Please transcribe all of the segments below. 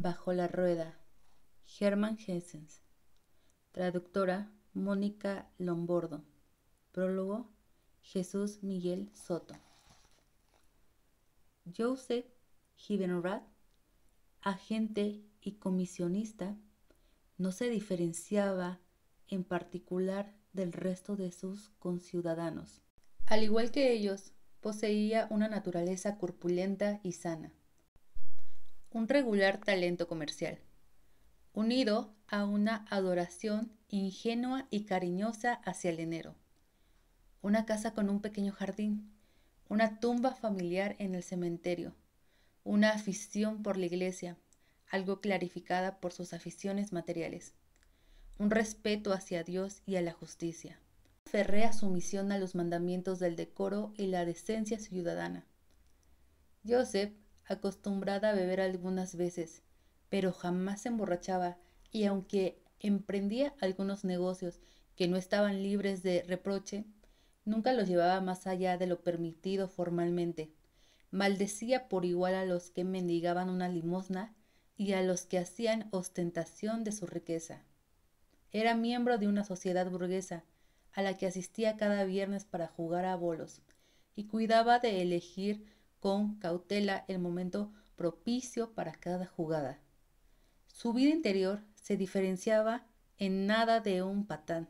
Bajo la rueda. Germán Hessens. Traductora Mónica Lombordo. Prólogo Jesús Miguel Soto. Joseph Hibenrath, agente y comisionista, no se diferenciaba en particular del resto de sus conciudadanos. Al igual que ellos, poseía una naturaleza corpulenta y sana un regular talento comercial, unido a una adoración ingenua y cariñosa hacia el enero una casa con un pequeño jardín, una tumba familiar en el cementerio, una afición por la iglesia, algo clarificada por sus aficiones materiales, un respeto hacia Dios y a la justicia. ferrea sumisión su a los mandamientos del decoro y la decencia ciudadana. Joseph acostumbrada a beber algunas veces, pero jamás se emborrachaba y aunque emprendía algunos negocios que no estaban libres de reproche, nunca los llevaba más allá de lo permitido formalmente. Maldecía por igual a los que mendigaban una limosna y a los que hacían ostentación de su riqueza. Era miembro de una sociedad burguesa a la que asistía cada viernes para jugar a bolos y cuidaba de elegir con cautela el momento propicio para cada jugada. Su vida interior se diferenciaba en nada de un patán.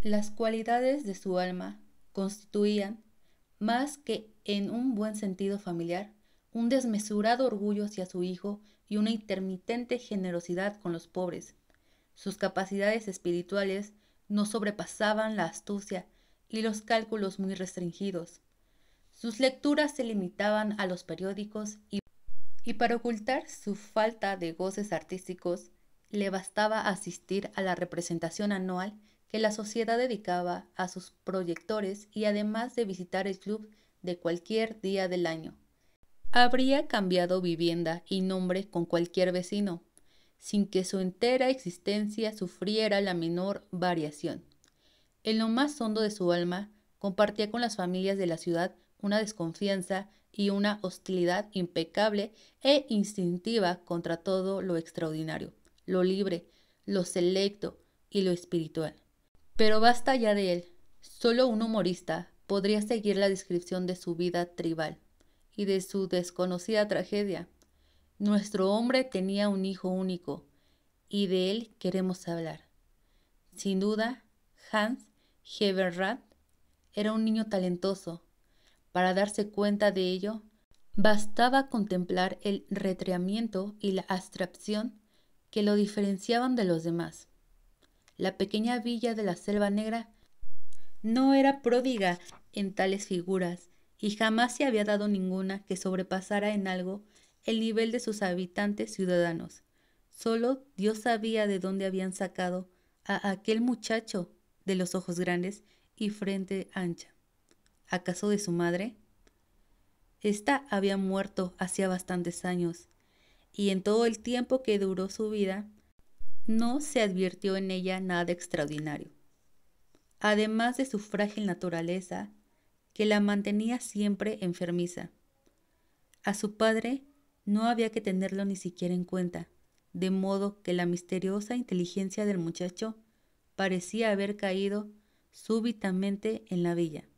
Las cualidades de su alma constituían, más que en un buen sentido familiar, un desmesurado orgullo hacia su hijo y una intermitente generosidad con los pobres. Sus capacidades espirituales no sobrepasaban la astucia y los cálculos muy restringidos. Sus lecturas se limitaban a los periódicos y, para ocultar su falta de goces artísticos, le bastaba asistir a la representación anual que la sociedad dedicaba a sus proyectores y además de visitar el club de cualquier día del año. Habría cambiado vivienda y nombre con cualquier vecino, sin que su entera existencia sufriera la menor variación. En lo más hondo de su alma, compartía con las familias de la ciudad una desconfianza y una hostilidad impecable e instintiva contra todo lo extraordinario, lo libre, lo selecto y lo espiritual. Pero basta ya de él. Solo un humorista podría seguir la descripción de su vida tribal y de su desconocida tragedia. Nuestro hombre tenía un hijo único y de él queremos hablar. Sin duda, Hans Heberrat era un niño talentoso, para darse cuenta de ello, bastaba contemplar el retreamiento y la abstracción que lo diferenciaban de los demás. La pequeña villa de la Selva Negra no era pródiga en tales figuras y jamás se había dado ninguna que sobrepasara en algo el nivel de sus habitantes ciudadanos. Solo Dios sabía de dónde habían sacado a aquel muchacho de los ojos grandes y frente ancha. ¿Acaso de su madre? Esta había muerto hacía bastantes años, y en todo el tiempo que duró su vida, no se advirtió en ella nada extraordinario. Además de su frágil naturaleza, que la mantenía siempre enfermiza. A su padre no había que tenerlo ni siquiera en cuenta, de modo que la misteriosa inteligencia del muchacho parecía haber caído súbitamente en la villa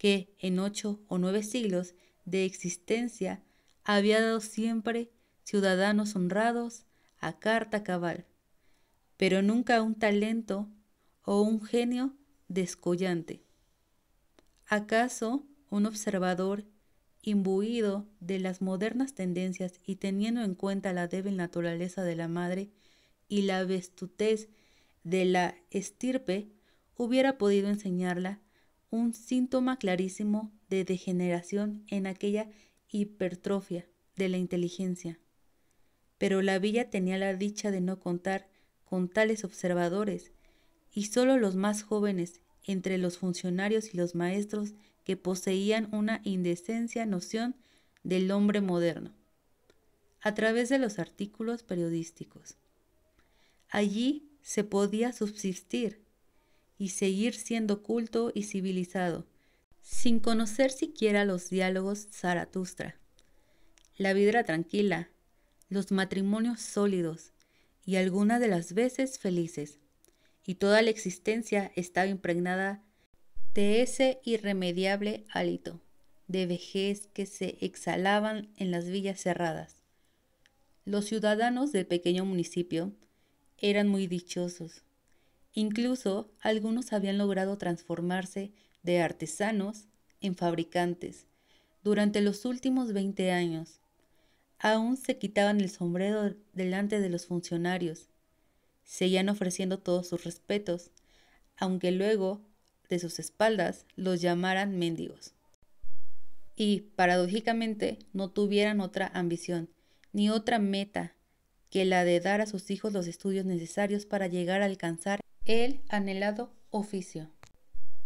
que en ocho o nueve siglos de existencia había dado siempre ciudadanos honrados a carta cabal, pero nunca un talento o un genio descollante. ¿Acaso un observador imbuido de las modernas tendencias y teniendo en cuenta la débil naturaleza de la madre y la vestutez de la estirpe, hubiera podido enseñarla un síntoma clarísimo de degeneración en aquella hipertrofia de la inteligencia. Pero la villa tenía la dicha de no contar con tales observadores, y sólo los más jóvenes, entre los funcionarios y los maestros, que poseían una indecencia noción del hombre moderno, a través de los artículos periodísticos. Allí se podía subsistir y seguir siendo culto y civilizado, sin conocer siquiera los diálogos Zaratustra. La vida tranquila, los matrimonios sólidos y algunas de las veces felices. Y toda la existencia estaba impregnada de ese irremediable hálito de vejez que se exhalaban en las villas cerradas. Los ciudadanos del pequeño municipio eran muy dichosos. Incluso algunos habían logrado transformarse de artesanos en fabricantes durante los últimos 20 años. Aún se quitaban el sombrero delante de los funcionarios. Seguían ofreciendo todos sus respetos, aunque luego, de sus espaldas, los llamaran mendigos. Y, paradójicamente, no tuvieran otra ambición, ni otra meta, que la de dar a sus hijos los estudios necesarios para llegar a alcanzar el anhelado oficio.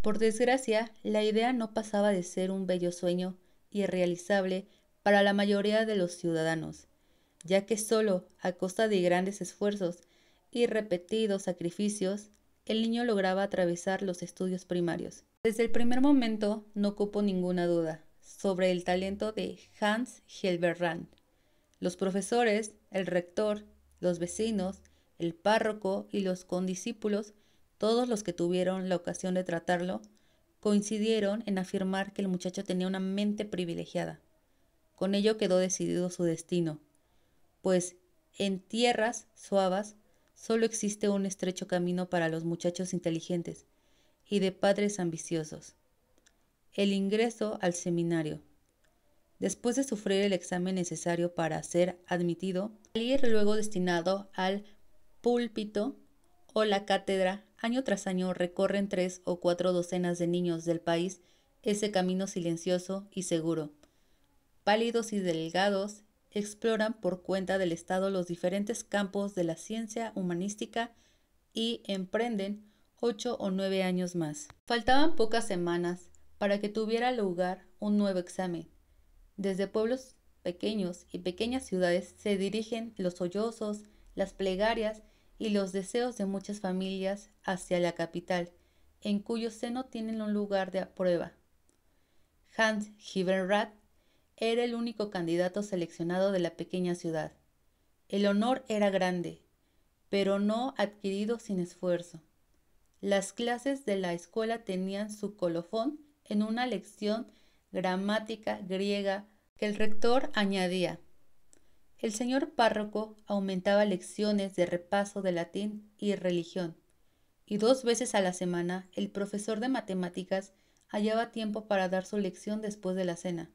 Por desgracia, la idea no pasaba de ser un bello sueño irrealizable para la mayoría de los ciudadanos, ya que solo a costa de grandes esfuerzos y repetidos sacrificios, el niño lograba atravesar los estudios primarios. Desde el primer momento no cupo ninguna duda sobre el talento de Hans Hilberrand. Los profesores, el rector, los vecinos, el párroco y los condiscípulos, todos los que tuvieron la ocasión de tratarlo, coincidieron en afirmar que el muchacho tenía una mente privilegiada. Con ello quedó decidido su destino, pues en tierras suavas solo existe un estrecho camino para los muchachos inteligentes y de padres ambiciosos, el ingreso al seminario. Después de sufrir el examen necesario para ser admitido, salir luego destinado al púlpito o la cátedra, año tras año recorren tres o cuatro docenas de niños del país ese camino silencioso y seguro. Pálidos y delgados, exploran por cuenta del Estado los diferentes campos de la ciencia humanística y emprenden ocho o nueve años más. Faltaban pocas semanas para que tuviera lugar un nuevo examen. Desde pueblos pequeños y pequeñas ciudades se dirigen los sollozos, las plegarias y los deseos de muchas familias hacia la capital, en cuyo seno tienen un lugar de prueba. Hans Hiebenrath era el único candidato seleccionado de la pequeña ciudad. El honor era grande, pero no adquirido sin esfuerzo. Las clases de la escuela tenían su colofón en una lección gramática griega que el rector añadía. El señor párroco aumentaba lecciones de repaso de latín y religión, y dos veces a la semana el profesor de matemáticas hallaba tiempo para dar su lección después de la cena.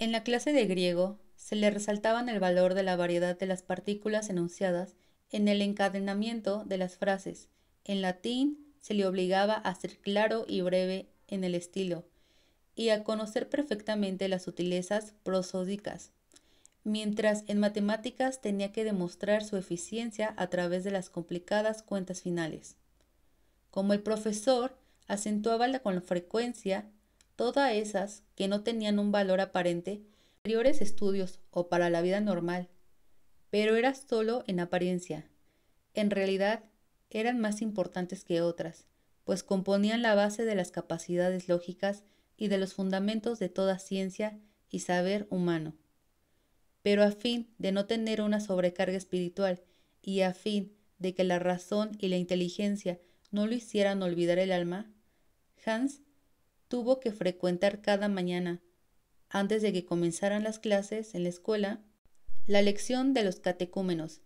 En la clase de griego se le resaltaban el valor de la variedad de las partículas enunciadas en el encadenamiento de las frases. En latín se le obligaba a ser claro y breve en el estilo y a conocer perfectamente las sutilezas prosódicas mientras en matemáticas tenía que demostrar su eficiencia a través de las complicadas cuentas finales. Como el profesor acentuaba con frecuencia todas esas que no tenían un valor aparente anteriores estudios o para la vida normal, pero era solo en apariencia. En realidad, eran más importantes que otras, pues componían la base de las capacidades lógicas y de los fundamentos de toda ciencia y saber humano pero a fin de no tener una sobrecarga espiritual y a fin de que la razón y la inteligencia no lo hicieran olvidar el alma, Hans tuvo que frecuentar cada mañana, antes de que comenzaran las clases en la escuela, la lección de los catecúmenos,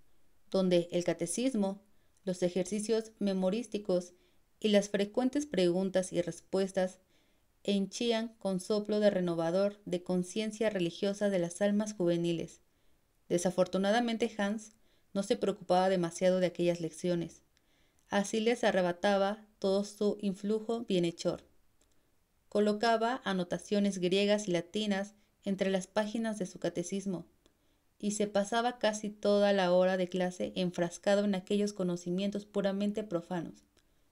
donde el catecismo, los ejercicios memorísticos y las frecuentes preguntas y respuestas henchían con soplo de renovador de conciencia religiosa de las almas juveniles. Desafortunadamente Hans no se preocupaba demasiado de aquellas lecciones. Así les arrebataba todo su influjo bienhechor. Colocaba anotaciones griegas y latinas entre las páginas de su catecismo y se pasaba casi toda la hora de clase enfrascado en aquellos conocimientos puramente profanos.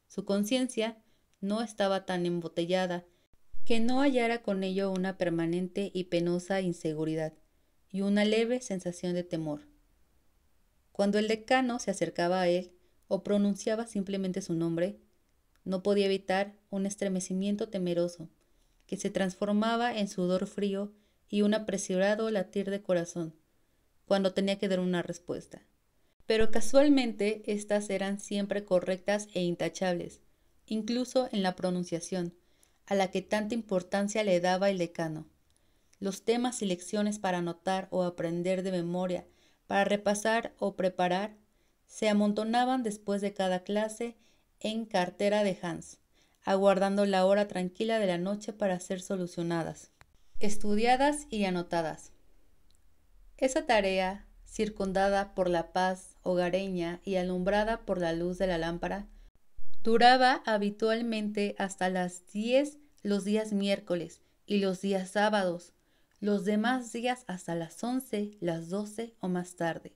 Su conciencia no estaba tan embotellada que no hallara con ello una permanente y penosa inseguridad y una leve sensación de temor. Cuando el decano se acercaba a él o pronunciaba simplemente su nombre, no podía evitar un estremecimiento temeroso, que se transformaba en sudor frío y un apresurado latir de corazón, cuando tenía que dar una respuesta. Pero casualmente éstas eran siempre correctas e intachables, incluso en la pronunciación, a la que tanta importancia le daba el decano. Los temas y lecciones para anotar o aprender de memoria, para repasar o preparar, se amontonaban después de cada clase en cartera de Hans, aguardando la hora tranquila de la noche para ser solucionadas, estudiadas y anotadas. Esa tarea, circundada por la paz hogareña y alumbrada por la luz de la lámpara, Duraba habitualmente hasta las 10 los días miércoles y los días sábados, los demás días hasta las 11, las 12 o más tarde.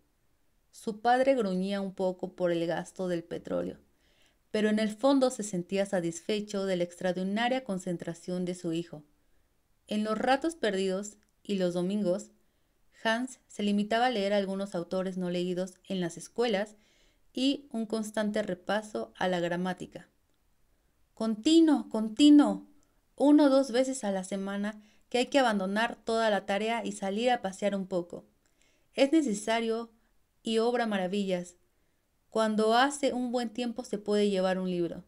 Su padre gruñía un poco por el gasto del petróleo, pero en el fondo se sentía satisfecho de la extraordinaria concentración de su hijo. En los ratos perdidos y los domingos, Hans se limitaba a leer algunos autores no leídos en las escuelas y un constante repaso a la gramática. Continuo, continuo, uno o dos veces a la semana que hay que abandonar toda la tarea y salir a pasear un poco. Es necesario y obra maravillas. Cuando hace un buen tiempo se puede llevar un libro.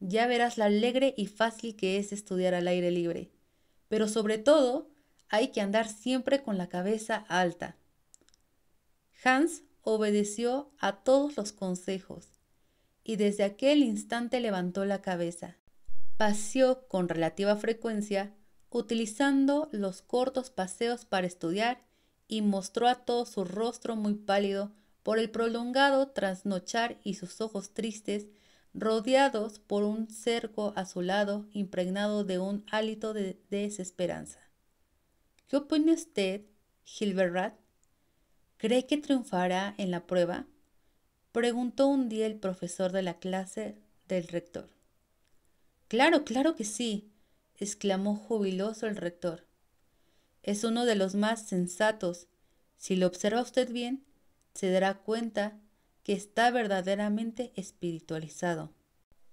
Ya verás la alegre y fácil que es estudiar al aire libre. Pero sobre todo, hay que andar siempre con la cabeza alta. Hans obedeció a todos los consejos y desde aquel instante levantó la cabeza. Paseó con relativa frecuencia, utilizando los cortos paseos para estudiar y mostró a todos su rostro muy pálido por el prolongado trasnochar y sus ojos tristes, rodeados por un cerco azulado impregnado de un hálito de desesperanza. ¿Qué opina usted, Gilbert? ¿Cree que triunfará en la prueba? Preguntó un día el profesor de la clase del rector. Claro, claro que sí, exclamó jubiloso el rector. Es uno de los más sensatos. Si lo observa usted bien, se dará cuenta que está verdaderamente espiritualizado.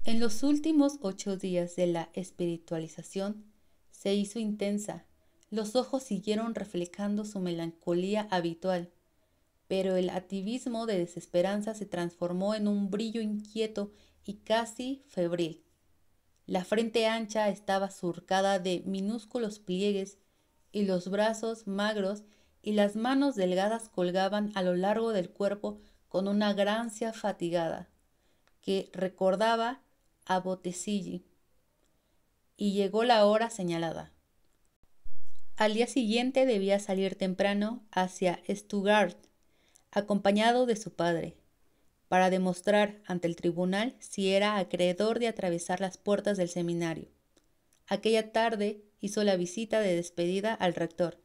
En los últimos ocho días de la espiritualización se hizo intensa. Los ojos siguieron reflejando su melancolía habitual pero el activismo de desesperanza se transformó en un brillo inquieto y casi febril. La frente ancha estaba surcada de minúsculos pliegues y los brazos magros y las manos delgadas colgaban a lo largo del cuerpo con una grancia fatigada que recordaba a Botecilli. Y llegó la hora señalada. Al día siguiente debía salir temprano hacia Stuttgart acompañado de su padre, para demostrar ante el tribunal si era acreedor de atravesar las puertas del seminario. Aquella tarde hizo la visita de despedida al rector.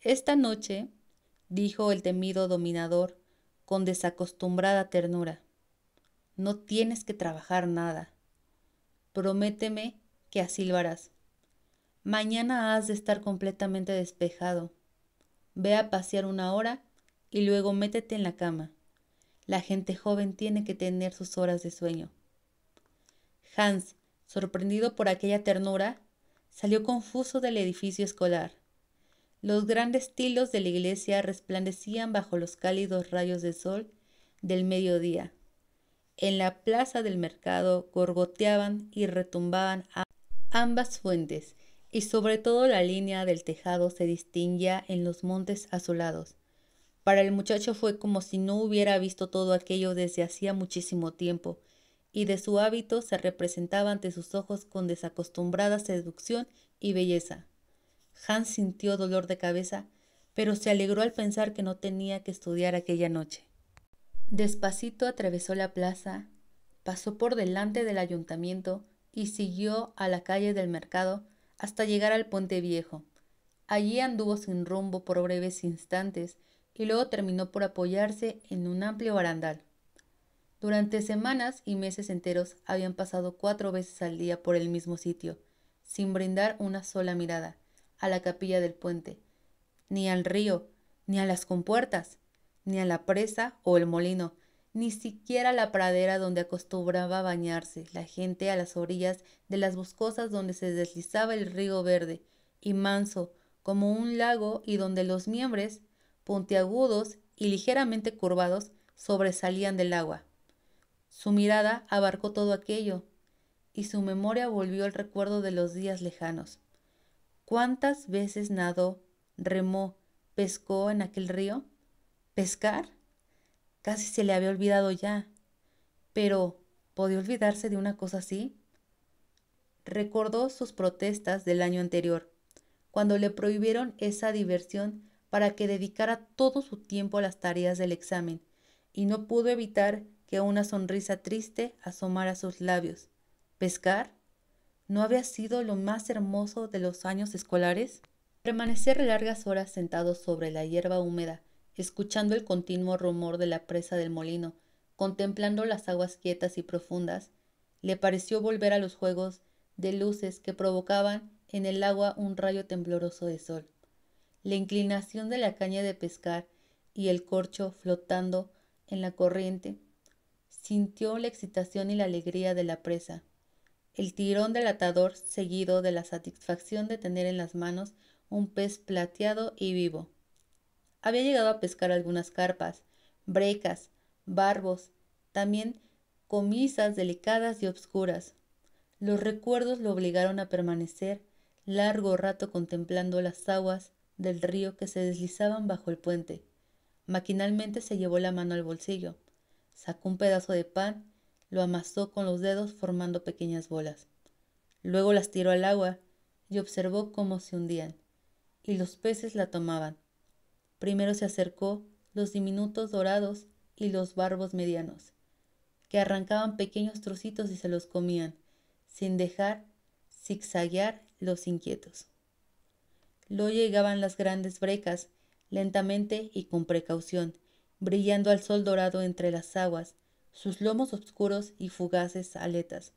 Esta noche, dijo el temido dominador con desacostumbrada ternura, no tienes que trabajar nada. Prométeme que así lo harás. Mañana has de estar completamente despejado. Ve a pasear una hora y luego métete en la cama. La gente joven tiene que tener sus horas de sueño. Hans, sorprendido por aquella ternura, salió confuso del edificio escolar. Los grandes tilos de la iglesia resplandecían bajo los cálidos rayos de sol del mediodía. En la plaza del mercado gorgoteaban y retumbaban ambas fuentes, y sobre todo la línea del tejado se distinguía en los montes azulados. Para el muchacho fue como si no hubiera visto todo aquello desde hacía muchísimo tiempo, y de su hábito se representaba ante sus ojos con desacostumbrada seducción y belleza. Hans sintió dolor de cabeza, pero se alegró al pensar que no tenía que estudiar aquella noche. Despacito atravesó la plaza, pasó por delante del ayuntamiento y siguió a la calle del mercado hasta llegar al puente viejo. Allí anduvo sin rumbo por breves instantes, y luego terminó por apoyarse en un amplio barandal. Durante semanas y meses enteros habían pasado cuatro veces al día por el mismo sitio, sin brindar una sola mirada, a la capilla del puente, ni al río, ni a las compuertas, ni a la presa o el molino, ni siquiera a la pradera donde acostumbraba bañarse la gente a las orillas de las boscosas donde se deslizaba el río verde y manso como un lago y donde los miembros puntiagudos y ligeramente curvados sobresalían del agua. Su mirada abarcó todo aquello, y su memoria volvió al recuerdo de los días lejanos. ¿Cuántas veces nadó, remó, pescó en aquel río? ¿Pescar? Casi se le había olvidado ya. Pero, ¿podía olvidarse de una cosa así? Recordó sus protestas del año anterior, cuando le prohibieron esa diversión para que dedicara todo su tiempo a las tareas del examen, y no pudo evitar que una sonrisa triste asomara sus labios. ¿Pescar? ¿No había sido lo más hermoso de los años escolares? Permanecer largas horas sentado sobre la hierba húmeda, escuchando el continuo rumor de la presa del molino, contemplando las aguas quietas y profundas, le pareció volver a los juegos de luces que provocaban en el agua un rayo tembloroso de sol la inclinación de la caña de pescar y el corcho flotando en la corriente, sintió la excitación y la alegría de la presa, el tirón del atador seguido de la satisfacción de tener en las manos un pez plateado y vivo. Había llegado a pescar algunas carpas, brecas, barbos, también comisas delicadas y obscuras. Los recuerdos lo obligaron a permanecer largo rato contemplando las aguas del río que se deslizaban bajo el puente. Maquinalmente se llevó la mano al bolsillo, sacó un pedazo de pan, lo amasó con los dedos formando pequeñas bolas. Luego las tiró al agua y observó cómo se hundían, y los peces la tomaban. Primero se acercó los diminutos dorados y los barbos medianos, que arrancaban pequeños trocitos y se los comían, sin dejar zigzaguear los inquietos. Lo llegaban las grandes brecas, lentamente y con precaución, brillando al sol dorado entre las aguas, sus lomos oscuros y fugaces aletas.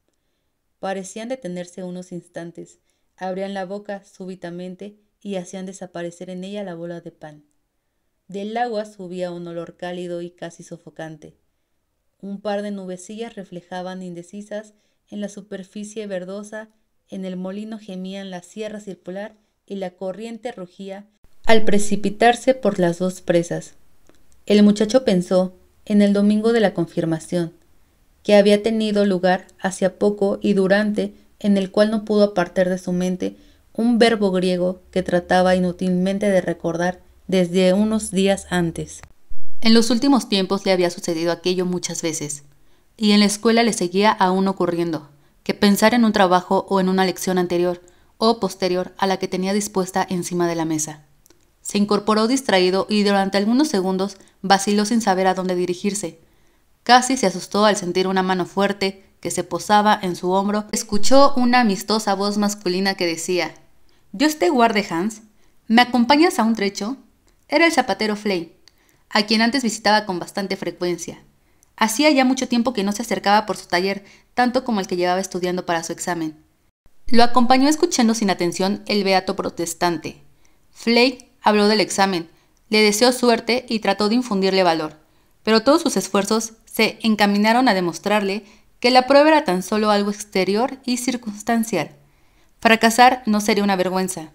Parecían detenerse unos instantes, abrían la boca súbitamente y hacían desaparecer en ella la bola de pan. Del agua subía un olor cálido y casi sofocante. Un par de nubecillas reflejaban indecisas en la superficie verdosa, en el molino gemían la sierra circular y la corriente rugía al precipitarse por las dos presas. El muchacho pensó en el domingo de la confirmación, que había tenido lugar hacia poco y durante, en el cual no pudo apartar de su mente un verbo griego que trataba inútilmente de recordar desde unos días antes. En los últimos tiempos le había sucedido aquello muchas veces, y en la escuela le seguía aún ocurriendo, que pensar en un trabajo o en una lección anterior o posterior a la que tenía dispuesta encima de la mesa. Se incorporó distraído y durante algunos segundos vaciló sin saber a dónde dirigirse. Casi se asustó al sentir una mano fuerte que se posaba en su hombro. Escuchó una amistosa voz masculina que decía, Yo te este guarde, Hans. ¿Me acompañas a un trecho? Era el zapatero Flay, a quien antes visitaba con bastante frecuencia. Hacía ya mucho tiempo que no se acercaba por su taller, tanto como el que llevaba estudiando para su examen. Lo acompañó escuchando sin atención el beato protestante. Flake habló del examen, le deseó suerte y trató de infundirle valor, pero todos sus esfuerzos se encaminaron a demostrarle que la prueba era tan solo algo exterior y circunstancial. Fracasar no sería una vergüenza,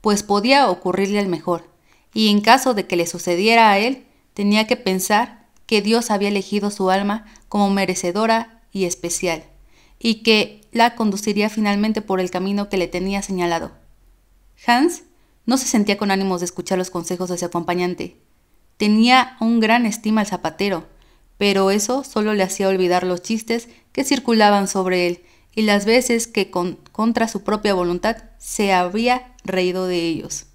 pues podía ocurrirle al mejor, y en caso de que le sucediera a él, tenía que pensar que Dios había elegido su alma como merecedora y especial y que la conduciría finalmente por el camino que le tenía señalado. Hans no se sentía con ánimos de escuchar los consejos de su acompañante. Tenía un gran estima al zapatero, pero eso solo le hacía olvidar los chistes que circulaban sobre él y las veces que contra su propia voluntad se había reído de ellos.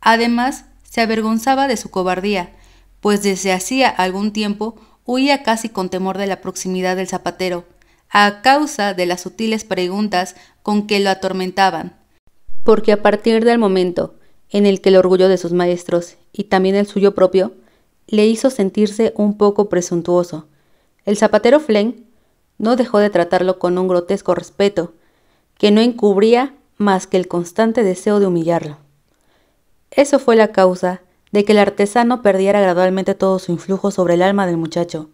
Además, se avergonzaba de su cobardía, pues desde hacía algún tiempo huía casi con temor de la proximidad del zapatero, a causa de las sutiles preguntas con que lo atormentaban. Porque a partir del momento en el que el orgullo de sus maestros y también el suyo propio le hizo sentirse un poco presuntuoso, el zapatero Flen no dejó de tratarlo con un grotesco respeto que no encubría más que el constante deseo de humillarlo. Eso fue la causa de que el artesano perdiera gradualmente todo su influjo sobre el alma del muchacho,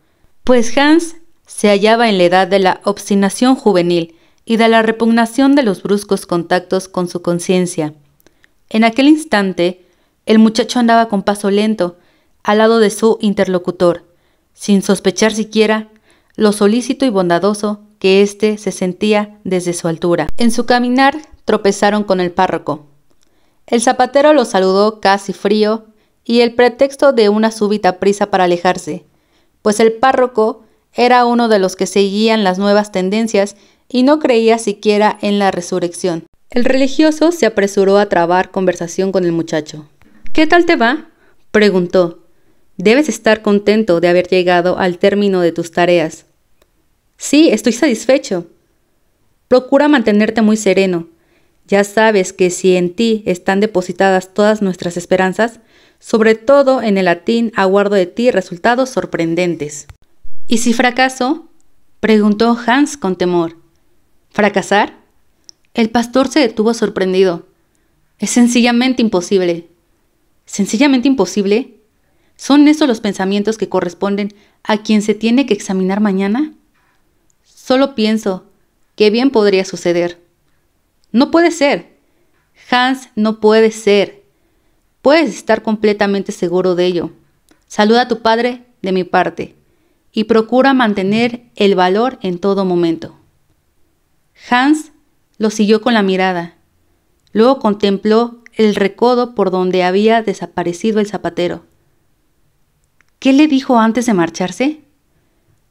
pues Hans se hallaba en la edad de la obstinación juvenil y de la repugnación de los bruscos contactos con su conciencia. En aquel instante, el muchacho andaba con paso lento, al lado de su interlocutor, sin sospechar siquiera lo solícito y bondadoso que éste se sentía desde su altura. En su caminar tropezaron con el párroco. El zapatero lo saludó casi frío y el pretexto de una súbita prisa para alejarse, pues el párroco era uno de los que seguían las nuevas tendencias y no creía siquiera en la resurrección. El religioso se apresuró a trabar conversación con el muchacho. ¿Qué tal te va? preguntó. Debes estar contento de haber llegado al término de tus tareas. Sí, estoy satisfecho. Procura mantenerte muy sereno. Ya sabes que si en ti están depositadas todas nuestras esperanzas, sobre todo en el latín, aguardo de ti resultados sorprendentes. ¿Y si fracaso? preguntó Hans con temor. ¿Fracasar? El pastor se detuvo sorprendido. Es sencillamente imposible. ¿Sencillamente imposible? ¿Son esos los pensamientos que corresponden a quien se tiene que examinar mañana? Solo pienso que bien podría suceder. No puede ser. Hans no puede ser. Puedes estar completamente seguro de ello. Saluda a tu padre de mi parte y procura mantener el valor en todo momento. Hans lo siguió con la mirada. Luego contempló el recodo por donde había desaparecido el zapatero. ¿Qué le dijo antes de marcharse?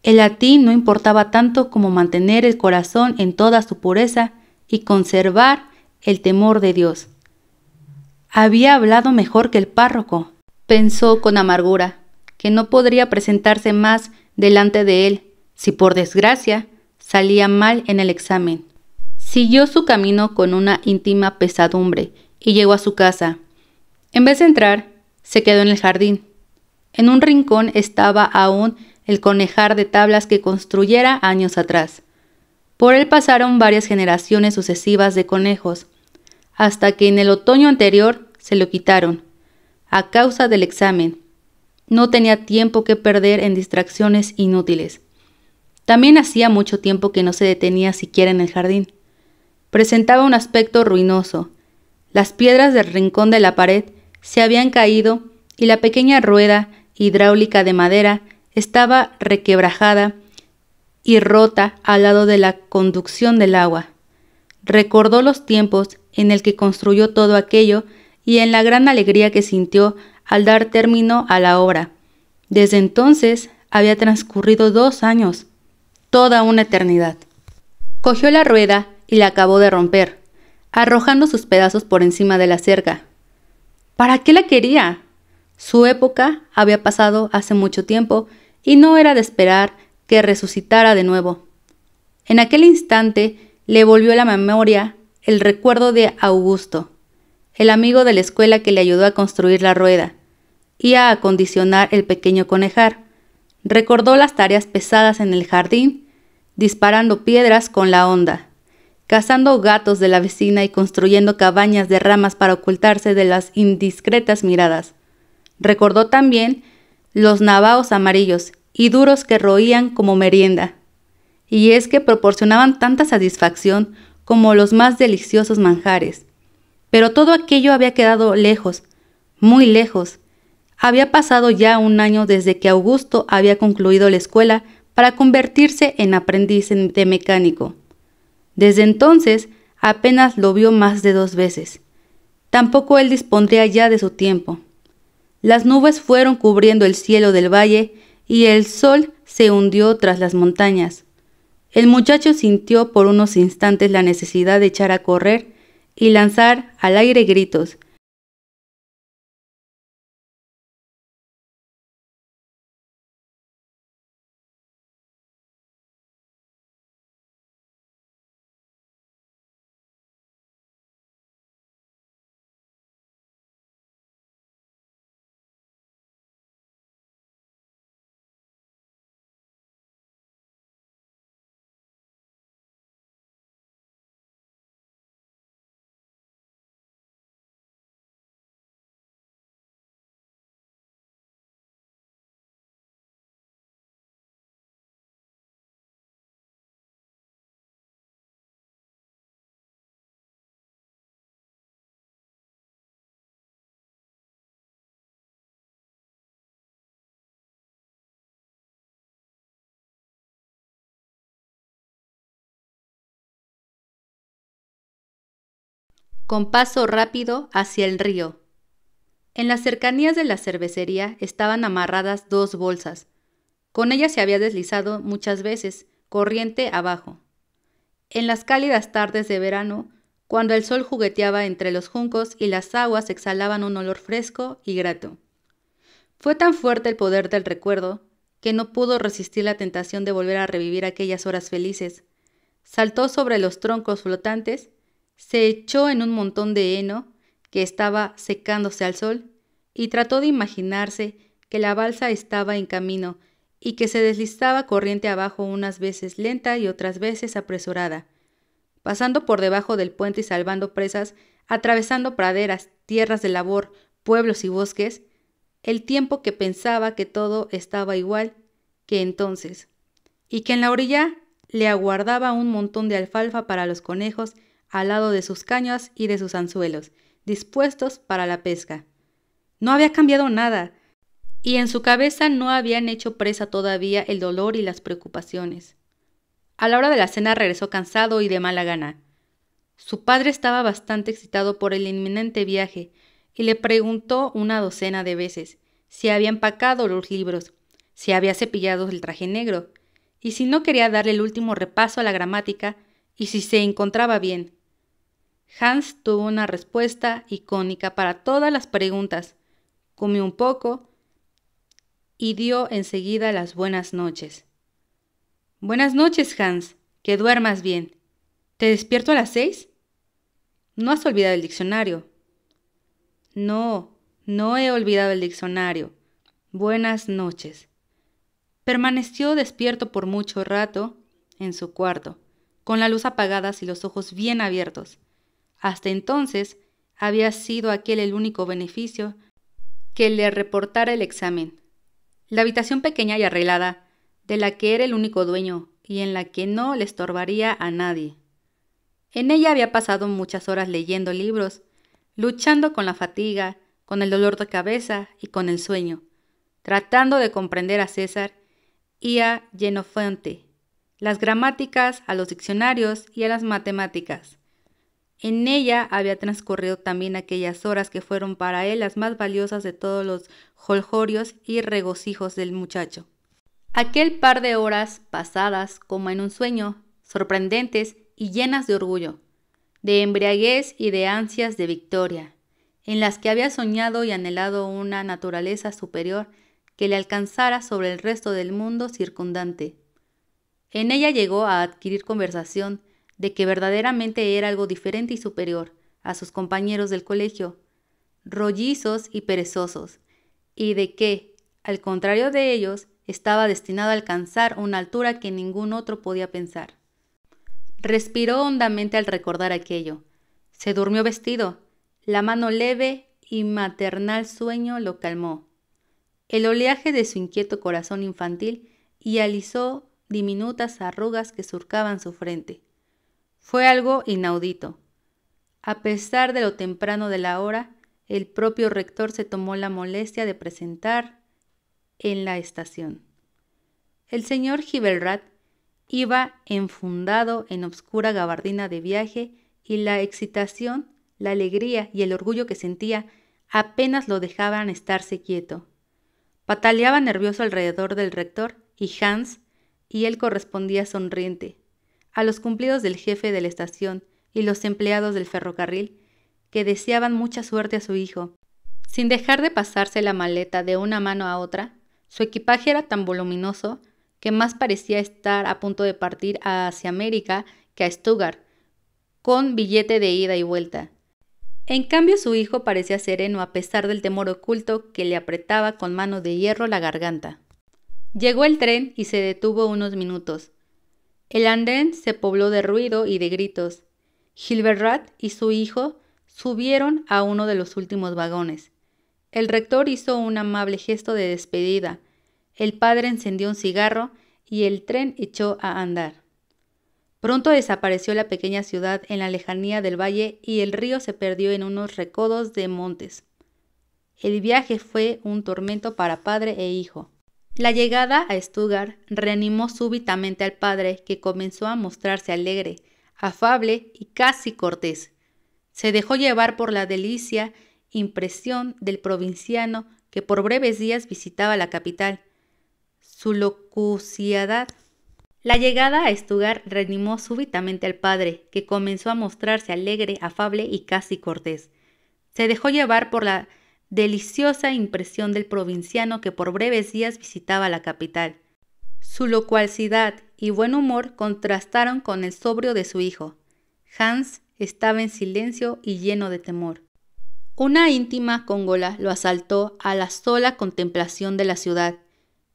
El latín no importaba tanto como mantener el corazón en toda su pureza y conservar el temor de Dios. Había hablado mejor que el párroco, pensó con amargura, que no podría presentarse más delante de él, si por desgracia salía mal en el examen. Siguió su camino con una íntima pesadumbre y llegó a su casa. En vez de entrar, se quedó en el jardín. En un rincón estaba aún el conejar de tablas que construyera años atrás. Por él pasaron varias generaciones sucesivas de conejos, hasta que en el otoño anterior se lo quitaron, a causa del examen. No tenía tiempo que perder en distracciones inútiles. También hacía mucho tiempo que no se detenía siquiera en el jardín. Presentaba un aspecto ruinoso. Las piedras del rincón de la pared se habían caído y la pequeña rueda hidráulica de madera estaba requebrajada y rota al lado de la conducción del agua. Recordó los tiempos en el que construyó todo aquello y en la gran alegría que sintió al dar término a la obra. Desde entonces había transcurrido dos años, toda una eternidad. Cogió la rueda y la acabó de romper, arrojando sus pedazos por encima de la cerca. ¿Para qué la quería? Su época había pasado hace mucho tiempo y no era de esperar que resucitara de nuevo. En aquel instante le volvió a la memoria el recuerdo de Augusto el amigo de la escuela que le ayudó a construir la rueda y a acondicionar el pequeño conejar. Recordó las tareas pesadas en el jardín, disparando piedras con la onda, cazando gatos de la vecina y construyendo cabañas de ramas para ocultarse de las indiscretas miradas. Recordó también los navaos amarillos y duros que roían como merienda. Y es que proporcionaban tanta satisfacción como los más deliciosos manjares pero todo aquello había quedado lejos, muy lejos. Había pasado ya un año desde que Augusto había concluido la escuela para convertirse en aprendiz de mecánico. Desde entonces apenas lo vio más de dos veces. Tampoco él dispondría ya de su tiempo. Las nubes fueron cubriendo el cielo del valle y el sol se hundió tras las montañas. El muchacho sintió por unos instantes la necesidad de echar a correr y lanzar al aire gritos, con paso rápido hacia el río. En las cercanías de la cervecería estaban amarradas dos bolsas. Con ellas se había deslizado muchas veces, corriente abajo. En las cálidas tardes de verano, cuando el sol jugueteaba entre los juncos y las aguas exhalaban un olor fresco y grato. Fue tan fuerte el poder del recuerdo que no pudo resistir la tentación de volver a revivir aquellas horas felices. Saltó sobre los troncos flotantes se echó en un montón de heno que estaba secándose al sol y trató de imaginarse que la balsa estaba en camino y que se deslizaba corriente abajo unas veces lenta y otras veces apresurada, pasando por debajo del puente y salvando presas, atravesando praderas, tierras de labor, pueblos y bosques, el tiempo que pensaba que todo estaba igual que entonces, y que en la orilla le aguardaba un montón de alfalfa para los conejos al lado de sus cañas y de sus anzuelos, dispuestos para la pesca. No había cambiado nada, y en su cabeza no habían hecho presa todavía el dolor y las preocupaciones. A la hora de la cena regresó cansado y de mala gana. Su padre estaba bastante excitado por el inminente viaje y le preguntó una docena de veces si había empacado los libros, si había cepillado el traje negro, y si no quería darle el último repaso a la gramática y si se encontraba bien. Hans tuvo una respuesta icónica para todas las preguntas. Comió un poco y dio enseguida las buenas noches. Buenas noches, Hans. Que duermas bien. ¿Te despierto a las seis? No has olvidado el diccionario. No, no he olvidado el diccionario. Buenas noches. Permaneció despierto por mucho rato en su cuarto, con la luz apagada y los ojos bien abiertos. Hasta entonces había sido aquel el único beneficio que le reportara el examen. La habitación pequeña y arreglada, de la que era el único dueño y en la que no le estorbaría a nadie. En ella había pasado muchas horas leyendo libros, luchando con la fatiga, con el dolor de cabeza y con el sueño, tratando de comprender a César y a Genofonte, las gramáticas, a los diccionarios y a las matemáticas. En ella había transcurrido también aquellas horas que fueron para él las más valiosas de todos los jolgorios y regocijos del muchacho. Aquel par de horas pasadas como en un sueño, sorprendentes y llenas de orgullo, de embriaguez y de ansias de victoria, en las que había soñado y anhelado una naturaleza superior que le alcanzara sobre el resto del mundo circundante. En ella llegó a adquirir conversación de que verdaderamente era algo diferente y superior a sus compañeros del colegio, rollizos y perezosos, y de que, al contrario de ellos, estaba destinado a alcanzar una altura que ningún otro podía pensar. Respiró hondamente al recordar aquello. Se durmió vestido. La mano leve y maternal sueño lo calmó. El oleaje de su inquieto corazón infantil y alisó diminutas arrugas que surcaban su frente. Fue algo inaudito. A pesar de lo temprano de la hora, el propio rector se tomó la molestia de presentar en la estación. El señor Gibelrat iba enfundado en obscura gabardina de viaje y la excitación, la alegría y el orgullo que sentía apenas lo dejaban estarse quieto. Pataleaba nervioso alrededor del rector y Hans, y él correspondía sonriente, a los cumplidos del jefe de la estación y los empleados del ferrocarril, que deseaban mucha suerte a su hijo. Sin dejar de pasarse la maleta de una mano a otra, su equipaje era tan voluminoso que más parecía estar a punto de partir hacia América que a Stuttgart, con billete de ida y vuelta. En cambio, su hijo parecía sereno a pesar del temor oculto que le apretaba con mano de hierro la garganta. Llegó el tren y se detuvo unos minutos. El andén se pobló de ruido y de gritos. Gilberrat y su hijo subieron a uno de los últimos vagones. El rector hizo un amable gesto de despedida. El padre encendió un cigarro y el tren echó a andar. Pronto desapareció la pequeña ciudad en la lejanía del valle y el río se perdió en unos recodos de montes. El viaje fue un tormento para padre e hijo. La llegada a Stuttgart reanimó súbitamente al padre, que comenzó a mostrarse alegre, afable y casi cortés. Se dejó llevar por la delicia impresión del provinciano que por breves días visitaba la capital. Su locuacidad. La llegada a Stuttgart reanimó súbitamente al padre, que comenzó a mostrarse alegre, afable y casi cortés. Se dejó llevar por la deliciosa impresión del provinciano que por breves días visitaba la capital. Su locuacidad y buen humor contrastaron con el sobrio de su hijo. Hans estaba en silencio y lleno de temor. Una íntima cóngola lo asaltó a la sola contemplación de la ciudad,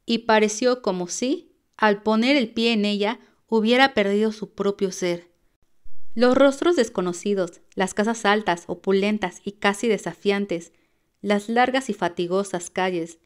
y pareció como si, al poner el pie en ella, hubiera perdido su propio ser. Los rostros desconocidos, las casas altas, opulentas y casi desafiantes, las largas y fatigosas calles,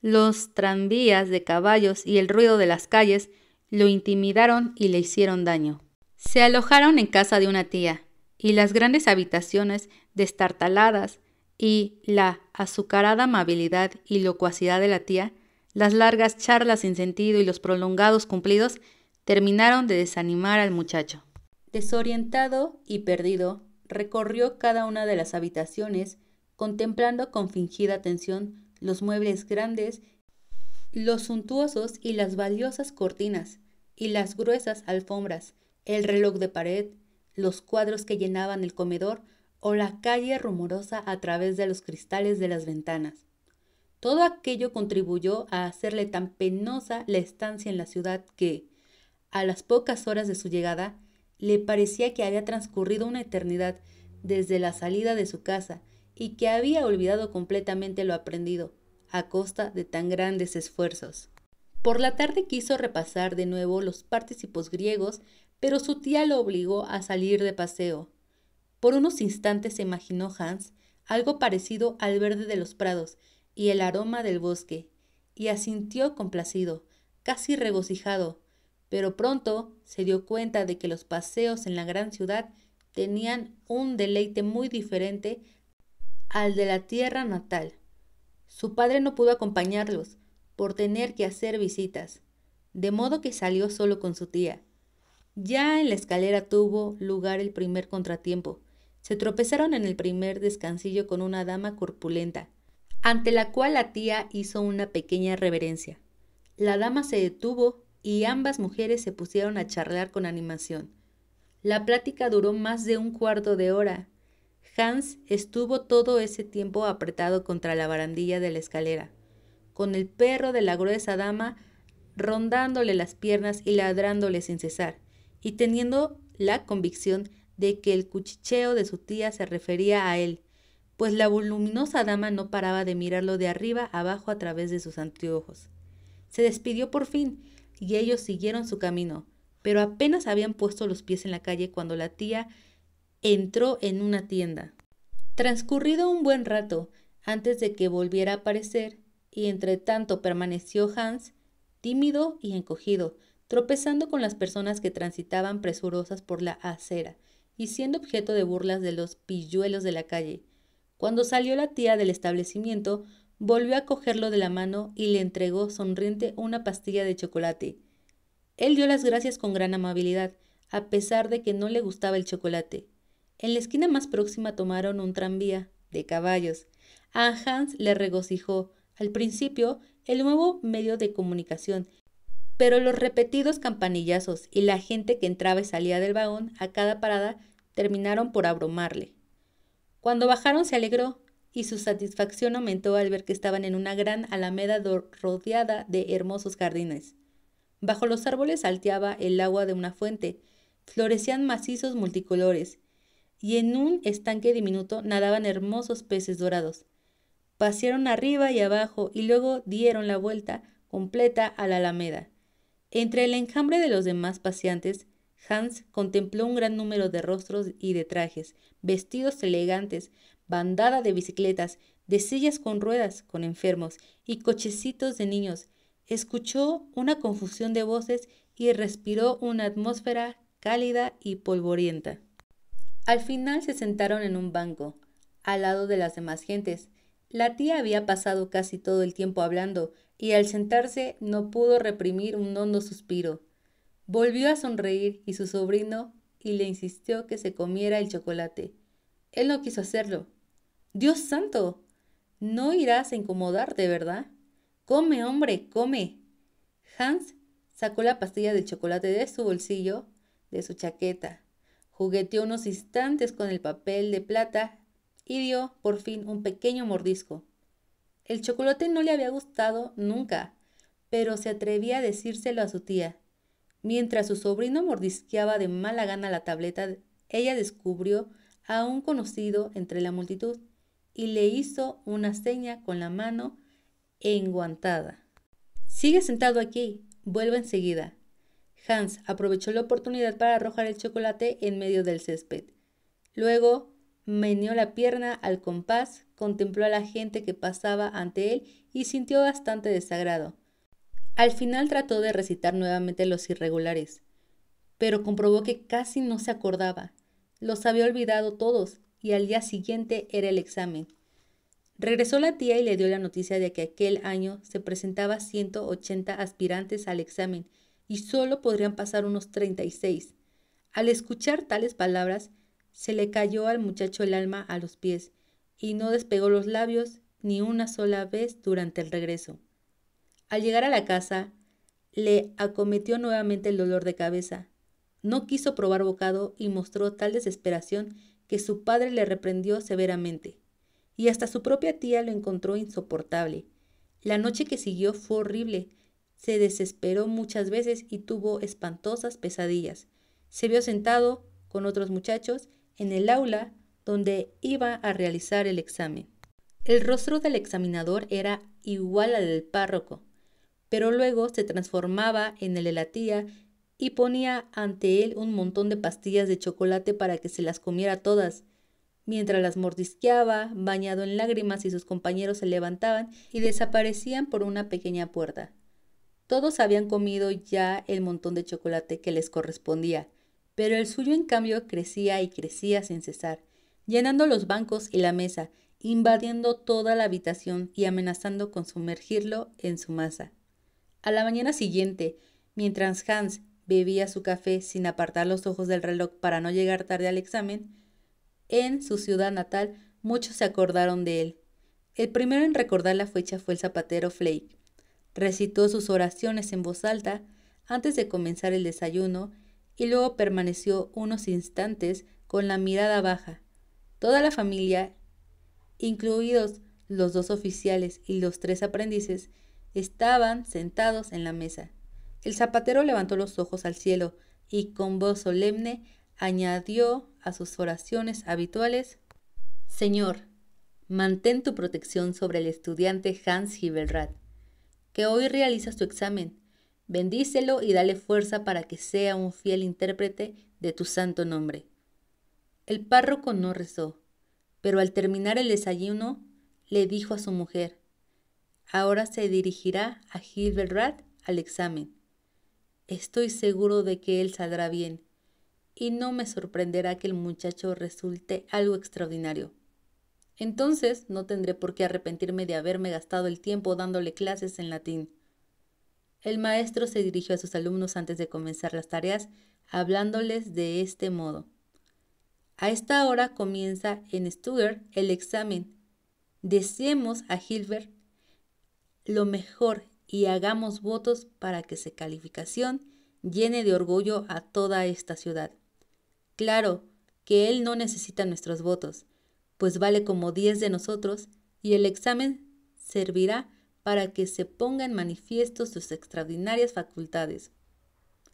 los tranvías de caballos y el ruido de las calles lo intimidaron y le hicieron daño. Se alojaron en casa de una tía, y las grandes habitaciones destartaladas y la azucarada amabilidad y locuacidad de la tía, las largas charlas sin sentido y los prolongados cumplidos terminaron de desanimar al muchacho. Desorientado y perdido, recorrió cada una de las habitaciones contemplando con fingida atención los muebles grandes, los suntuosos y las valiosas cortinas, y las gruesas alfombras, el reloj de pared, los cuadros que llenaban el comedor o la calle rumorosa a través de los cristales de las ventanas. Todo aquello contribuyó a hacerle tan penosa la estancia en la ciudad que, a las pocas horas de su llegada, le parecía que había transcurrido una eternidad desde la salida de su casa y que había olvidado completamente lo aprendido, a costa de tan grandes esfuerzos. Por la tarde quiso repasar de nuevo los partícipos griegos, pero su tía lo obligó a salir de paseo. Por unos instantes se imaginó Hans algo parecido al verde de los prados y el aroma del bosque, y asintió complacido, casi regocijado, pero pronto se dio cuenta de que los paseos en la gran ciudad tenían un deleite muy diferente al de la tierra natal. Su padre no pudo acompañarlos por tener que hacer visitas, de modo que salió solo con su tía. Ya en la escalera tuvo lugar el primer contratiempo. Se tropezaron en el primer descansillo con una dama corpulenta, ante la cual la tía hizo una pequeña reverencia. La dama se detuvo y ambas mujeres se pusieron a charlar con animación. La plática duró más de un cuarto de hora Hans estuvo todo ese tiempo apretado contra la barandilla de la escalera, con el perro de la gruesa dama rondándole las piernas y ladrándole sin cesar, y teniendo la convicción de que el cuchicheo de su tía se refería a él, pues la voluminosa dama no paraba de mirarlo de arriba abajo a través de sus anteojos. Se despidió por fin, y ellos siguieron su camino, pero apenas habían puesto los pies en la calle cuando la tía entró en una tienda. Transcurrido un buen rato antes de que volviera a aparecer, y entre tanto permaneció Hans, tímido y encogido, tropezando con las personas que transitaban presurosas por la acera y siendo objeto de burlas de los pilluelos de la calle. Cuando salió la tía del establecimiento, volvió a cogerlo de la mano y le entregó sonriente una pastilla de chocolate. Él dio las gracias con gran amabilidad, a pesar de que no le gustaba el chocolate. En la esquina más próxima tomaron un tranvía de caballos. A Hans le regocijó, al principio, el nuevo medio de comunicación, pero los repetidos campanillazos y la gente que entraba y salía del vagón a cada parada terminaron por abrumarle. Cuando bajaron se alegró y su satisfacción aumentó al ver que estaban en una gran alameda rodeada de hermosos jardines. Bajo los árboles salteaba el agua de una fuente, florecían macizos multicolores, y en un estanque diminuto nadaban hermosos peces dorados. Pasearon arriba y abajo y luego dieron la vuelta completa a la alameda. Entre el enjambre de los demás paseantes, Hans contempló un gran número de rostros y de trajes, vestidos elegantes, bandada de bicicletas, de sillas con ruedas, con enfermos y cochecitos de niños. Escuchó una confusión de voces y respiró una atmósfera cálida y polvorienta. Al final se sentaron en un banco, al lado de las demás gentes. La tía había pasado casi todo el tiempo hablando, y al sentarse no pudo reprimir un hondo suspiro. Volvió a sonreír y su sobrino y le insistió que se comiera el chocolate. Él no quiso hacerlo. Dios santo. No irás a incomodarte, ¿verdad? Come, hombre, come. Hans sacó la pastilla de chocolate de su bolsillo, de su chaqueta, Jugueteó unos instantes con el papel de plata y dio, por fin, un pequeño mordisco. El chocolate no le había gustado nunca, pero se atrevía a decírselo a su tía. Mientras su sobrino mordisqueaba de mala gana la tableta, ella descubrió a un conocido entre la multitud y le hizo una seña con la mano enguantada. Sigue sentado aquí, vuelvo enseguida. Hans aprovechó la oportunidad para arrojar el chocolate en medio del césped. Luego meneó la pierna al compás, contempló a la gente que pasaba ante él y sintió bastante desagrado. Al final trató de recitar nuevamente los irregulares, pero comprobó que casi no se acordaba. Los había olvidado todos y al día siguiente era el examen. Regresó la tía y le dio la noticia de que aquel año se presentaba 180 aspirantes al examen y solo podrían pasar unos 36. Al escuchar tales palabras, se le cayó al muchacho el alma a los pies y no despegó los labios ni una sola vez durante el regreso. Al llegar a la casa, le acometió nuevamente el dolor de cabeza. No quiso probar bocado y mostró tal desesperación que su padre le reprendió severamente. Y hasta su propia tía lo encontró insoportable. La noche que siguió fue horrible se desesperó muchas veces y tuvo espantosas pesadillas. Se vio sentado con otros muchachos en el aula donde iba a realizar el examen. El rostro del examinador era igual al del párroco, pero luego se transformaba en el helatía y ponía ante él un montón de pastillas de chocolate para que se las comiera todas, mientras las mordisqueaba, bañado en lágrimas y sus compañeros se levantaban y desaparecían por una pequeña puerta. Todos habían comido ya el montón de chocolate que les correspondía, pero el suyo en cambio crecía y crecía sin cesar, llenando los bancos y la mesa, invadiendo toda la habitación y amenazando con sumergirlo en su masa. A la mañana siguiente, mientras Hans bebía su café sin apartar los ojos del reloj para no llegar tarde al examen, en su ciudad natal muchos se acordaron de él. El primero en recordar la fecha fue el zapatero Flake, recitó sus oraciones en voz alta antes de comenzar el desayuno y luego permaneció unos instantes con la mirada baja. Toda la familia, incluidos los dos oficiales y los tres aprendices, estaban sentados en la mesa. El zapatero levantó los ojos al cielo y con voz solemne añadió a sus oraciones habituales, Señor, mantén tu protección sobre el estudiante Hans Hibelrath que hoy realiza tu examen. Bendícelo y dale fuerza para que sea un fiel intérprete de tu santo nombre. El párroco no rezó, pero al terminar el desayuno le dijo a su mujer, ahora se dirigirá a Gilbert al examen. Estoy seguro de que él saldrá bien y no me sorprenderá que el muchacho resulte algo extraordinario. Entonces no tendré por qué arrepentirme de haberme gastado el tiempo dándole clases en latín. El maestro se dirigió a sus alumnos antes de comenzar las tareas, hablándoles de este modo. A esta hora comienza en Stuttgart el examen. Deseemos a Hilbert lo mejor y hagamos votos para que su calificación llene de orgullo a toda esta ciudad. Claro que él no necesita nuestros votos, pues vale como 10 de nosotros, y el examen servirá para que se pongan manifiestos manifiesto sus extraordinarias facultades.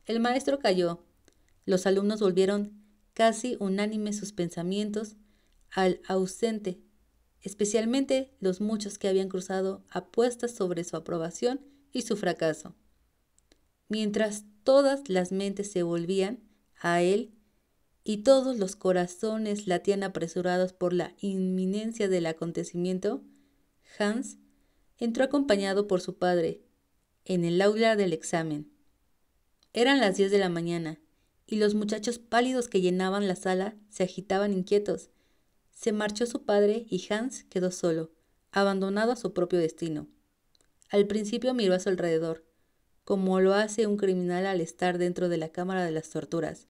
El maestro calló. Los alumnos volvieron casi unánimes sus pensamientos al ausente, especialmente los muchos que habían cruzado apuestas sobre su aprobación y su fracaso. Mientras todas las mentes se volvían a él, y todos los corazones latían apresurados por la inminencia del acontecimiento, Hans entró acompañado por su padre en el aula del examen. Eran las 10 de la mañana y los muchachos pálidos que llenaban la sala se agitaban inquietos. Se marchó su padre y Hans quedó solo, abandonado a su propio destino. Al principio miró a su alrededor, como lo hace un criminal al estar dentro de la cámara de las torturas,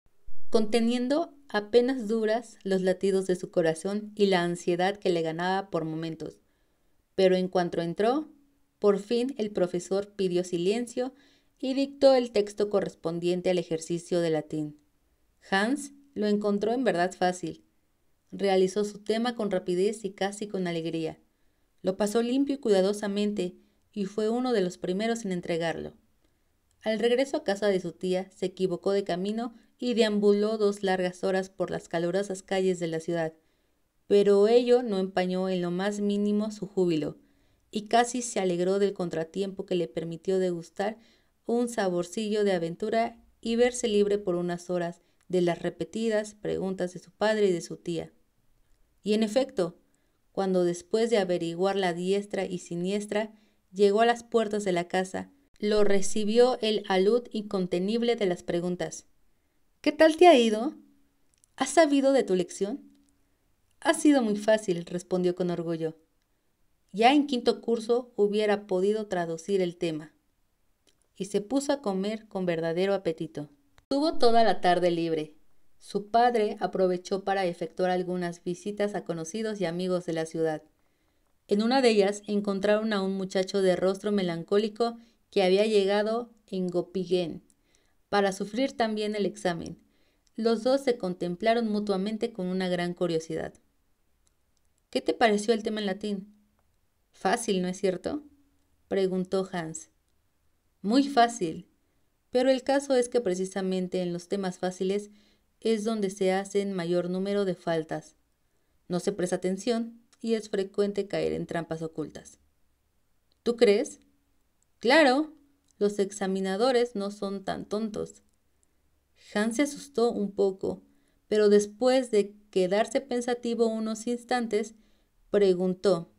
conteniendo apenas duras los latidos de su corazón y la ansiedad que le ganaba por momentos. Pero en cuanto entró, por fin el profesor pidió silencio y dictó el texto correspondiente al ejercicio de latín. Hans lo encontró en verdad fácil. Realizó su tema con rapidez y casi con alegría. Lo pasó limpio y cuidadosamente y fue uno de los primeros en entregarlo. Al regreso a casa de su tía, se equivocó de camino y deambuló dos largas horas por las calurosas calles de la ciudad, pero ello no empañó en lo más mínimo su júbilo, y casi se alegró del contratiempo que le permitió degustar un saborcillo de aventura y verse libre por unas horas de las repetidas preguntas de su padre y de su tía. Y en efecto, cuando después de averiguar la diestra y siniestra, llegó a las puertas de la casa, lo recibió el alud incontenible de las preguntas. ¿Qué tal te ha ido? ¿Has sabido de tu lección? Ha sido muy fácil, respondió con orgullo. Ya en quinto curso hubiera podido traducir el tema. Y se puso a comer con verdadero apetito. Tuvo toda la tarde libre. Su padre aprovechó para efectuar algunas visitas a conocidos y amigos de la ciudad. En una de ellas encontraron a un muchacho de rostro melancólico que había llegado en Gopigen para sufrir también el examen. Los dos se contemplaron mutuamente con una gran curiosidad. ¿Qué te pareció el tema en latín? Fácil, ¿no es cierto? preguntó Hans. Muy fácil. Pero el caso es que precisamente en los temas fáciles es donde se hacen mayor número de faltas. No se presta atención y es frecuente caer en trampas ocultas. ¿Tú crees? Claro, los examinadores no son tan tontos. Hans se asustó un poco, pero después de quedarse pensativo unos instantes, preguntó,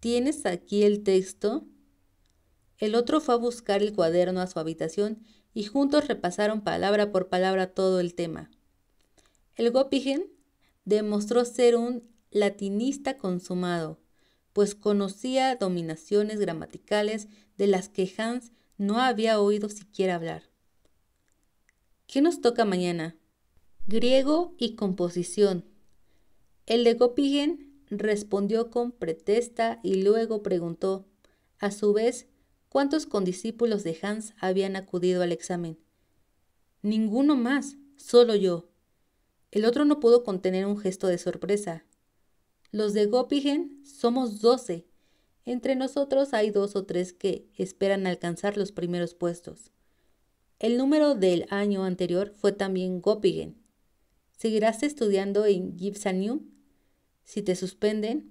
¿Tienes aquí el texto? El otro fue a buscar el cuaderno a su habitación y juntos repasaron palabra por palabra todo el tema. El Gopigen demostró ser un latinista consumado, pues conocía dominaciones gramaticales de las que Hans no había oído siquiera hablar. ¿Qué nos toca mañana? Griego y composición. El de Gopigen respondió con pretesta y luego preguntó, a su vez, cuántos condiscípulos de Hans habían acudido al examen. Ninguno más, solo yo. El otro no pudo contener un gesto de sorpresa. Los de Gopigen somos doce entre nosotros hay dos o tres que esperan alcanzar los primeros puestos. El número del año anterior fue también Gopigen. ¿Seguirás estudiando en Gibson Si te suspenden,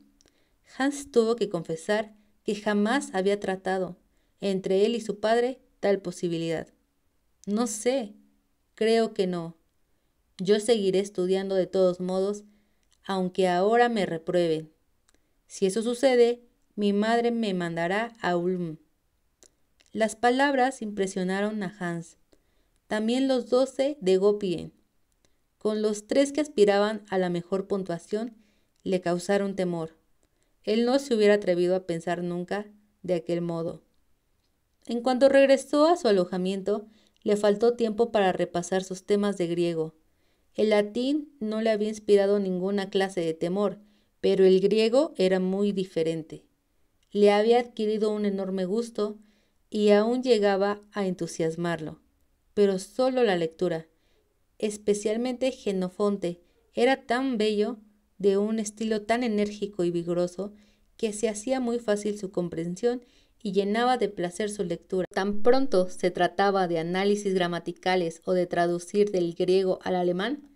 Hans tuvo que confesar que jamás había tratado, entre él y su padre, tal posibilidad. No sé, creo que no. Yo seguiré estudiando de todos modos, aunque ahora me reprueben. Si eso sucede, mi madre me mandará a Ulm. Las palabras impresionaron a Hans, también los doce de Gopien. Con los tres que aspiraban a la mejor puntuación, le causaron temor. Él no se hubiera atrevido a pensar nunca de aquel modo. En cuanto regresó a su alojamiento, le faltó tiempo para repasar sus temas de griego. El latín no le había inspirado ninguna clase de temor, pero el griego era muy diferente le había adquirido un enorme gusto y aún llegaba a entusiasmarlo. Pero solo la lectura, especialmente Genofonte, era tan bello, de un estilo tan enérgico y vigoroso, que se hacía muy fácil su comprensión y llenaba de placer su lectura. Tan pronto se trataba de análisis gramaticales o de traducir del griego al alemán,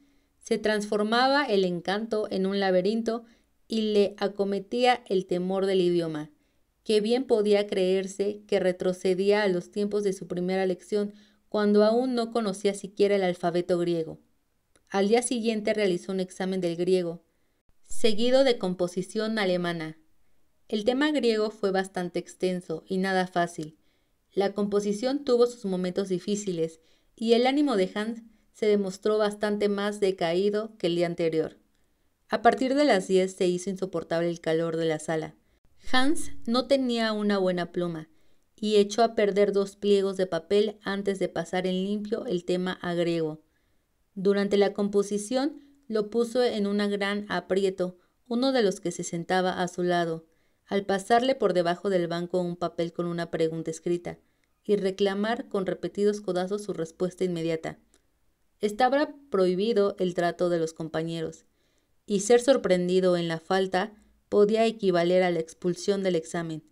se transformaba el encanto en un laberinto y le acometía el temor del idioma que bien podía creerse que retrocedía a los tiempos de su primera lección, cuando aún no conocía siquiera el alfabeto griego. Al día siguiente realizó un examen del griego, seguido de composición alemana. El tema griego fue bastante extenso y nada fácil. La composición tuvo sus momentos difíciles y el ánimo de Hans se demostró bastante más decaído que el día anterior. A partir de las 10 se hizo insoportable el calor de la sala. Hans no tenía una buena pluma y echó a perder dos pliegos de papel antes de pasar en limpio el tema a Durante la composición lo puso en un gran aprieto uno de los que se sentaba a su lado, al pasarle por debajo del banco un papel con una pregunta escrita y reclamar con repetidos codazos su respuesta inmediata. Estaba prohibido el trato de los compañeros, y ser sorprendido en la falta podía equivaler a la expulsión del examen.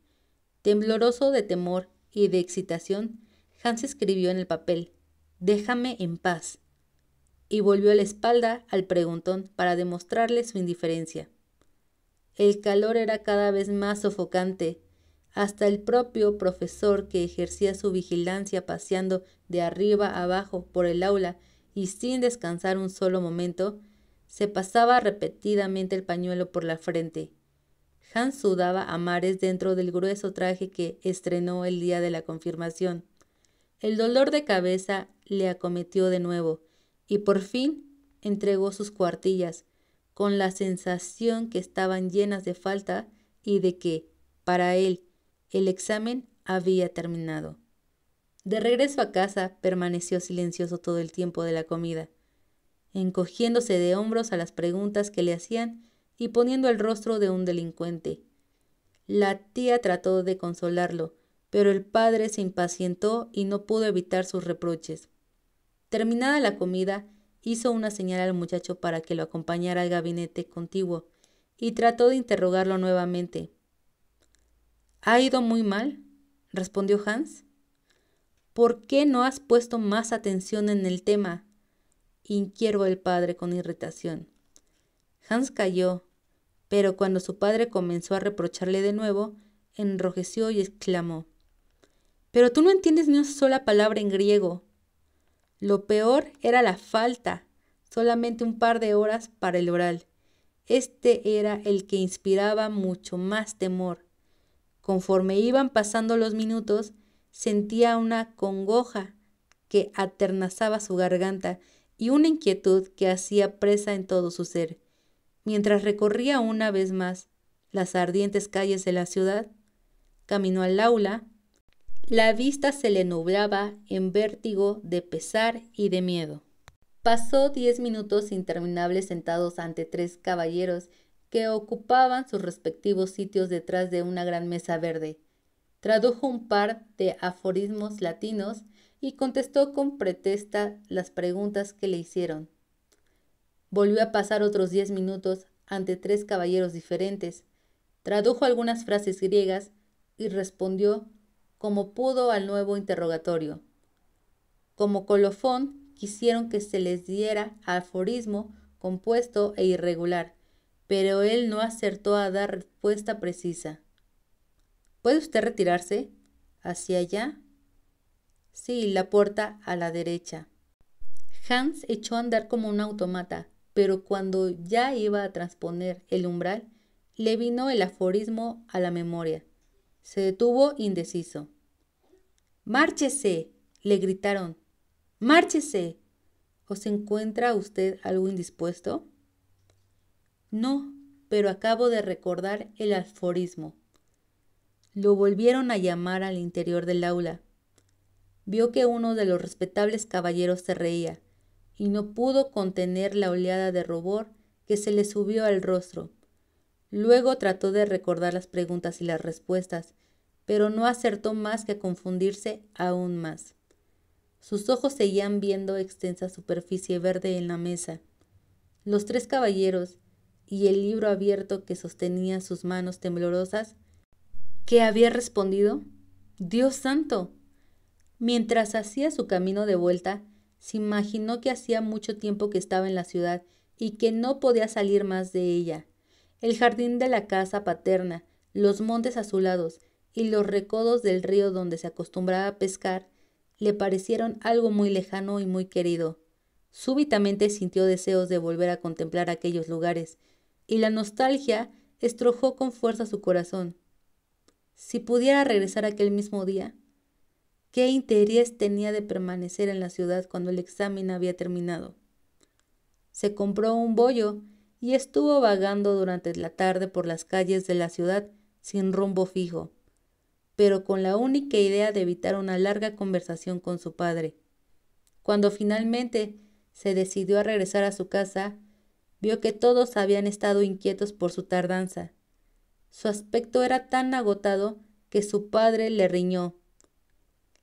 Tembloroso de temor y de excitación, Hans escribió en el papel, Déjame en paz, y volvió la espalda al preguntón para demostrarle su indiferencia. El calor era cada vez más sofocante, hasta el propio profesor que ejercía su vigilancia paseando de arriba abajo por el aula y sin descansar un solo momento, se pasaba repetidamente el pañuelo por la frente Hans sudaba a mares dentro del grueso traje que estrenó el día de la confirmación. El dolor de cabeza le acometió de nuevo, y por fin entregó sus cuartillas, con la sensación que estaban llenas de falta y de que, para él, el examen había terminado. De regreso a casa, permaneció silencioso todo el tiempo de la comida, encogiéndose de hombros a las preguntas que le hacían y poniendo el rostro de un delincuente. La tía trató de consolarlo, pero el padre se impacientó y no pudo evitar sus reproches. Terminada la comida, hizo una señal al muchacho para que lo acompañara al gabinete contiguo y trató de interrogarlo nuevamente. ¿Ha ido muy mal? respondió Hans. ¿Por qué no has puesto más atención en el tema? inquirió el padre con irritación. Hans cayó pero cuando su padre comenzó a reprocharle de nuevo, enrojeció y exclamó, Pero tú no entiendes ni una sola palabra en griego. Lo peor era la falta, solamente un par de horas para el oral. Este era el que inspiraba mucho más temor. Conforme iban pasando los minutos, sentía una congoja que aternazaba su garganta y una inquietud que hacía presa en todo su ser mientras recorría una vez más las ardientes calles de la ciudad, caminó al aula, la vista se le nublaba en vértigo de pesar y de miedo. Pasó diez minutos interminables sentados ante tres caballeros que ocupaban sus respectivos sitios detrás de una gran mesa verde. Tradujo un par de aforismos latinos y contestó con pretesta las preguntas que le hicieron. Volvió a pasar otros diez minutos ante tres caballeros diferentes, tradujo algunas frases griegas y respondió como pudo al nuevo interrogatorio. Como colofón, quisieron que se les diera aforismo compuesto e irregular, pero él no acertó a dar respuesta precisa. ¿Puede usted retirarse? ¿Hacia allá? Sí, la puerta a la derecha. Hans echó a andar como un automata, pero cuando ya iba a transponer el umbral, le vino el aforismo a la memoria. Se detuvo indeciso. Márchese, le gritaron. Márchese. ¿Os encuentra usted algo indispuesto? No, pero acabo de recordar el aforismo. Lo volvieron a llamar al interior del aula. Vio que uno de los respetables caballeros se reía y no pudo contener la oleada de rubor que se le subió al rostro. Luego trató de recordar las preguntas y las respuestas, pero no acertó más que a confundirse aún más. Sus ojos seguían viendo extensa superficie verde en la mesa. Los tres caballeros y el libro abierto que sostenía sus manos temblorosas. ¿Qué había respondido? Dios santo. Mientras hacía su camino de vuelta, se imaginó que hacía mucho tiempo que estaba en la ciudad y que no podía salir más de ella. El jardín de la casa paterna, los montes azulados y los recodos del río donde se acostumbraba a pescar le parecieron algo muy lejano y muy querido. Súbitamente sintió deseos de volver a contemplar aquellos lugares, y la nostalgia estrojó con fuerza su corazón. Si pudiera regresar aquel mismo día, ¿Qué interés tenía de permanecer en la ciudad cuando el examen había terminado? Se compró un bollo y estuvo vagando durante la tarde por las calles de la ciudad sin rumbo fijo, pero con la única idea de evitar una larga conversación con su padre. Cuando finalmente se decidió a regresar a su casa, vio que todos habían estado inquietos por su tardanza. Su aspecto era tan agotado que su padre le riñó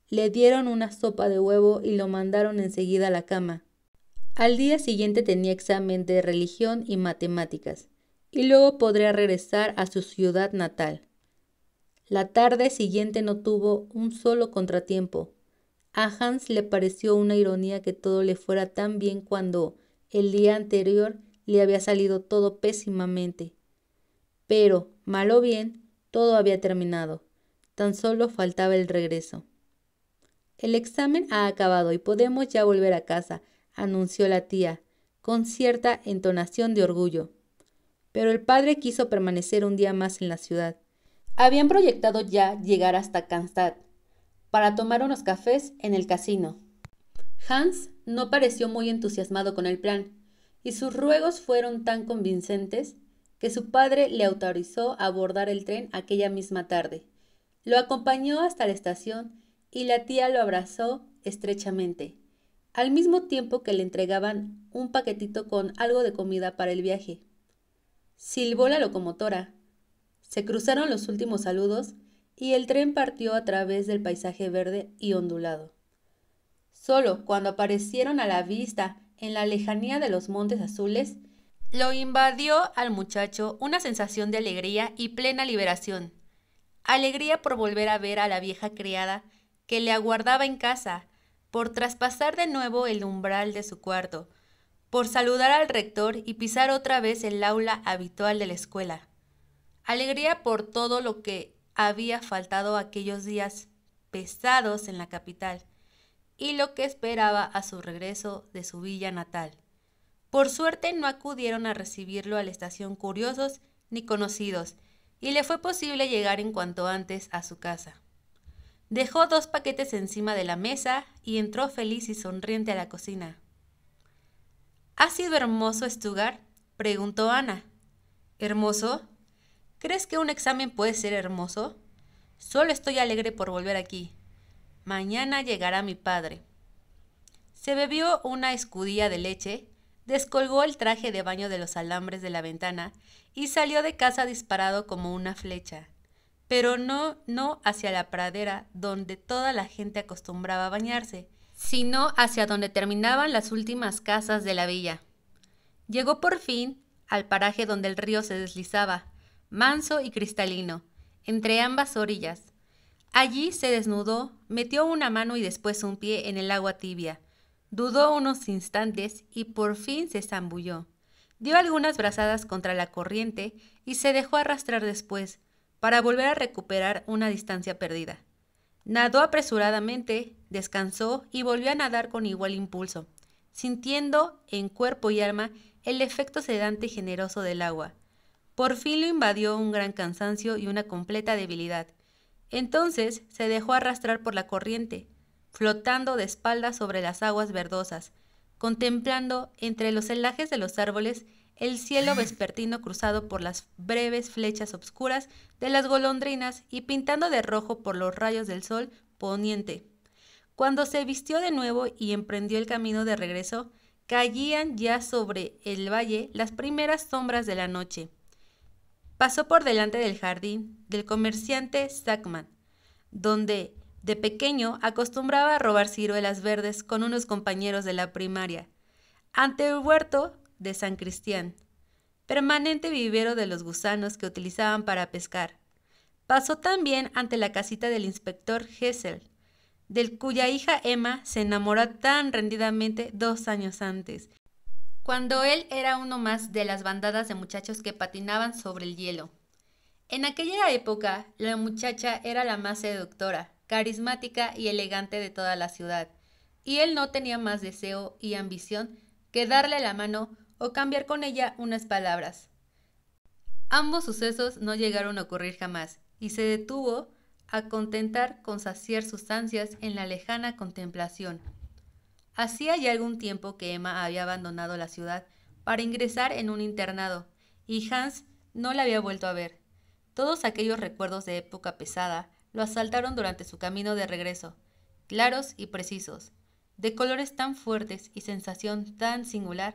le dieron una sopa de huevo y lo mandaron enseguida a la cama. Al día siguiente tenía examen de religión y matemáticas, y luego podría regresar a su ciudad natal. La tarde siguiente no tuvo un solo contratiempo. A Hans le pareció una ironía que todo le fuera tan bien cuando el día anterior le había salido todo pésimamente. Pero, mal o bien, todo había terminado. Tan solo faltaba el regreso. El examen ha acabado y podemos ya volver a casa, anunció la tía, con cierta entonación de orgullo. Pero el padre quiso permanecer un día más en la ciudad. Habían proyectado ya llegar hasta Kansas para tomar unos cafés en el casino. Hans no pareció muy entusiasmado con el plan, y sus ruegos fueron tan convincentes que su padre le autorizó a abordar el tren aquella misma tarde. Lo acompañó hasta la estación y la tía lo abrazó estrechamente, al mismo tiempo que le entregaban un paquetito con algo de comida para el viaje. Silbó la locomotora. Se cruzaron los últimos saludos y el tren partió a través del paisaje verde y ondulado. Solo cuando aparecieron a la vista en la lejanía de los montes azules, lo invadió al muchacho una sensación de alegría y plena liberación. Alegría por volver a ver a la vieja criada que le aguardaba en casa, por traspasar de nuevo el umbral de su cuarto, por saludar al rector y pisar otra vez el aula habitual de la escuela. Alegría por todo lo que había faltado aquellos días pesados en la capital y lo que esperaba a su regreso de su villa natal. Por suerte no acudieron a recibirlo a la estación curiosos ni conocidos, y le fue posible llegar en cuanto antes a su casa. Dejó dos paquetes encima de la mesa y entró feliz y sonriente a la cocina. ¿Ha sido hermoso, lugar? preguntó Ana. ¿Hermoso? ¿Crees que un examen puede ser hermoso? Solo estoy alegre por volver aquí. Mañana llegará mi padre. Se bebió una escudilla de leche, descolgó el traje de baño de los alambres de la ventana y salió de casa disparado como una flecha pero no, no hacia la pradera donde toda la gente acostumbraba a bañarse, sino hacia donde terminaban las últimas casas de la villa. Llegó por fin al paraje donde el río se deslizaba, manso y cristalino, entre ambas orillas. Allí se desnudó, metió una mano y después un pie en el agua tibia. Dudó unos instantes y por fin se zambulló. Dio algunas brazadas contra la corriente y se dejó arrastrar después, para volver a recuperar una distancia perdida. Nadó apresuradamente, descansó y volvió a nadar con igual impulso, sintiendo en cuerpo y alma el efecto sedante y generoso del agua. Por fin lo invadió un gran cansancio y una completa debilidad. Entonces se dejó arrastrar por la corriente, flotando de espaldas sobre las aguas verdosas, contemplando entre los celajes de los árboles el cielo vespertino cruzado por las breves flechas obscuras de las golondrinas y pintando de rojo por los rayos del sol poniente. Cuando se vistió de nuevo y emprendió el camino de regreso, caían ya sobre el valle las primeras sombras de la noche. Pasó por delante del jardín del comerciante Sackman, donde de pequeño acostumbraba a robar ciruelas verdes con unos compañeros de la primaria. Ante el huerto de San Cristián, permanente vivero de los gusanos que utilizaban para pescar. Pasó también ante la casita del inspector Hessel, del cuya hija Emma se enamoró tan rendidamente dos años antes, cuando él era uno más de las bandadas de muchachos que patinaban sobre el hielo. En aquella época, la muchacha era la más seductora, carismática y elegante de toda la ciudad, y él no tenía más deseo y ambición que darle la mano o cambiar con ella unas palabras. Ambos sucesos no llegaron a ocurrir jamás, y se detuvo a contentar con saciar sus ansias en la lejana contemplación. Hacía ya algún tiempo que Emma había abandonado la ciudad para ingresar en un internado, y Hans no la había vuelto a ver. Todos aquellos recuerdos de época pesada lo asaltaron durante su camino de regreso, claros y precisos, de colores tan fuertes y sensación tan singular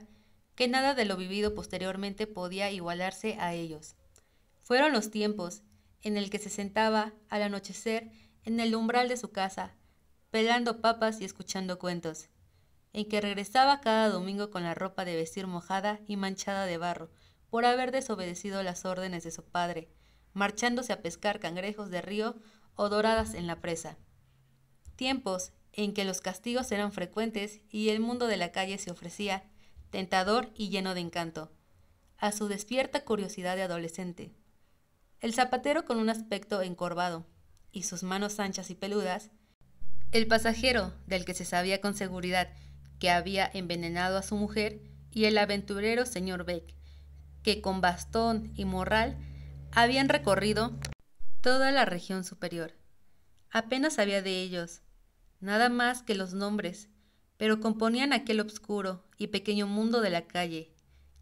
que nada de lo vivido posteriormente podía igualarse a ellos. Fueron los tiempos en el que se sentaba al anochecer en el umbral de su casa, pelando papas y escuchando cuentos, en que regresaba cada domingo con la ropa de vestir mojada y manchada de barro, por haber desobedecido las órdenes de su padre, marchándose a pescar cangrejos de río o doradas en la presa. Tiempos en que los castigos eran frecuentes y el mundo de la calle se ofrecía tentador y lleno de encanto, a su despierta curiosidad de adolescente. El zapatero con un aspecto encorvado y sus manos anchas y peludas, el pasajero del que se sabía con seguridad que había envenenado a su mujer y el aventurero señor Beck, que con bastón y morral habían recorrido toda la región superior. Apenas había de ellos, nada más que los nombres, pero componían aquel obscuro y pequeño mundo de la calle,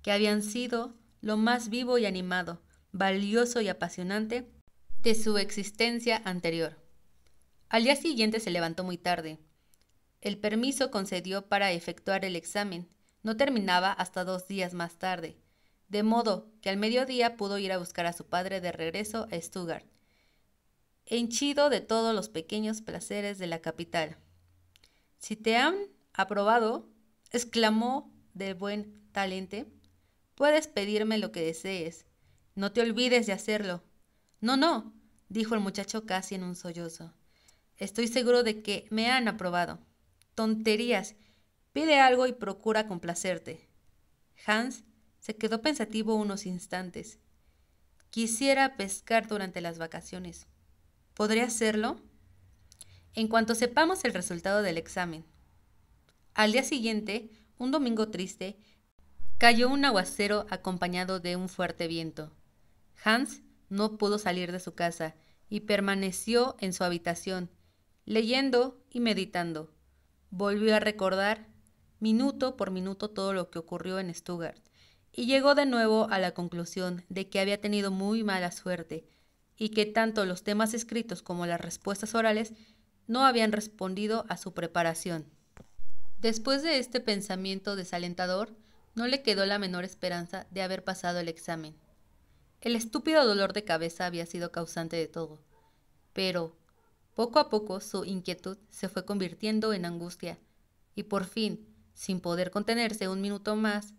que habían sido lo más vivo y animado, valioso y apasionante de su existencia anterior. Al día siguiente se levantó muy tarde. El permiso concedió para efectuar el examen no terminaba hasta dos días más tarde, de modo que al mediodía pudo ir a buscar a su padre de regreso a Stuttgart, henchido de todos los pequeños placeres de la capital. Si te han aprobado, exclamó de buen talente, puedes pedirme lo que desees, no te olvides de hacerlo. No, no, dijo el muchacho casi en un sollozo. Estoy seguro de que me han aprobado. Tonterías. Pide algo y procura complacerte. Hans se quedó pensativo unos instantes. Quisiera pescar durante las vacaciones. ¿podría hacerlo? En cuanto sepamos el resultado del examen, al día siguiente, un domingo triste, cayó un aguacero acompañado de un fuerte viento. Hans no pudo salir de su casa y permaneció en su habitación, leyendo y meditando. Volvió a recordar minuto por minuto todo lo que ocurrió en Stuttgart y llegó de nuevo a la conclusión de que había tenido muy mala suerte y que tanto los temas escritos como las respuestas orales no habían respondido a su preparación. Después de este pensamiento desalentador, no le quedó la menor esperanza de haber pasado el examen. El estúpido dolor de cabeza había sido causante de todo, pero poco a poco su inquietud se fue convirtiendo en angustia, y por fin, sin poder contenerse un minuto más,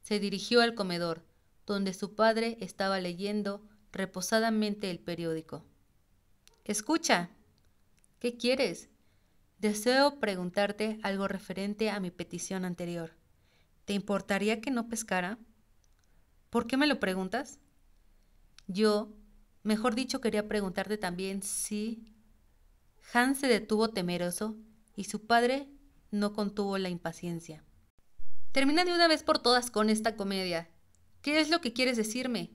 se dirigió al comedor, donde su padre estaba leyendo reposadamente el periódico. Escucha. ¿Qué quieres? Deseo preguntarte algo referente a mi petición anterior. ¿Te importaría que no pescara? ¿Por qué me lo preguntas? Yo, mejor dicho, quería preguntarte también si... Hans se detuvo temeroso y su padre no contuvo la impaciencia. Termina de una vez por todas con esta comedia. ¿Qué es lo que quieres decirme?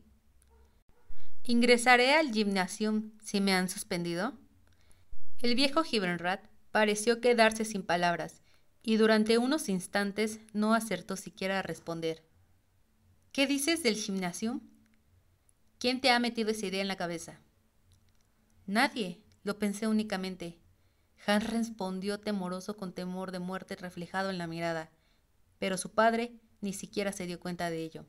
¿Ingresaré al gimnasio si me han suspendido? El viejo Gibraltar pareció quedarse sin palabras, y durante unos instantes no acertó siquiera a responder. ¿Qué dices del gimnasio? ¿Quién te ha metido esa idea en la cabeza? Nadie, lo pensé únicamente. Hans respondió temoroso con temor de muerte reflejado en la mirada, pero su padre ni siquiera se dio cuenta de ello.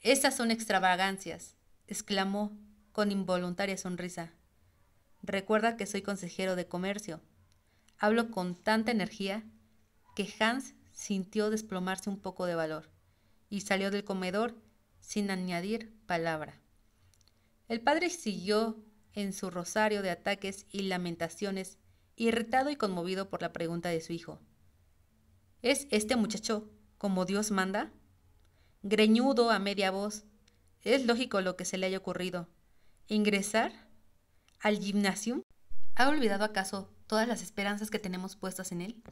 Esas son extravagancias, exclamó con involuntaria sonrisa. Recuerda que soy consejero de comercio, Habló con tanta energía que Hans sintió desplomarse un poco de valor y salió del comedor sin añadir palabra. El padre siguió en su rosario de ataques y lamentaciones, irritado y conmovido por la pregunta de su hijo. ¿Es este muchacho como Dios manda? Greñudo a media voz, es lógico lo que se le haya ocurrido. ¿Ingresar? ¿Al gimnasio? ¿Ha olvidado acaso todas las esperanzas que tenemos puestas en él?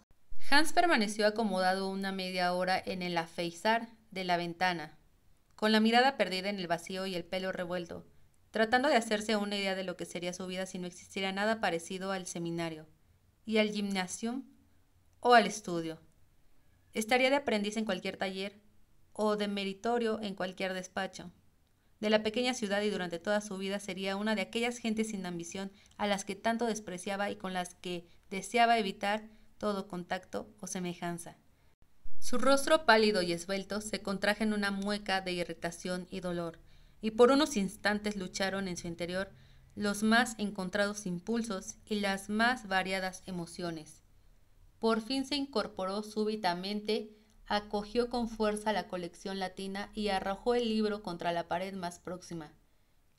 Hans permaneció acomodado una media hora en el afeizar de la ventana, con la mirada perdida en el vacío y el pelo revuelto, tratando de hacerse una idea de lo que sería su vida si no existiera nada parecido al seminario, y al gimnasio o al estudio. Estaría de aprendiz en cualquier taller o de meritorio en cualquier despacho de la pequeña ciudad y durante toda su vida sería una de aquellas gentes sin ambición a las que tanto despreciaba y con las que deseaba evitar todo contacto o semejanza. Su rostro pálido y esbelto se contraje en una mueca de irritación y dolor, y por unos instantes lucharon en su interior los más encontrados impulsos y las más variadas emociones. Por fin se incorporó súbitamente acogió con fuerza la colección latina y arrojó el libro contra la pared más próxima.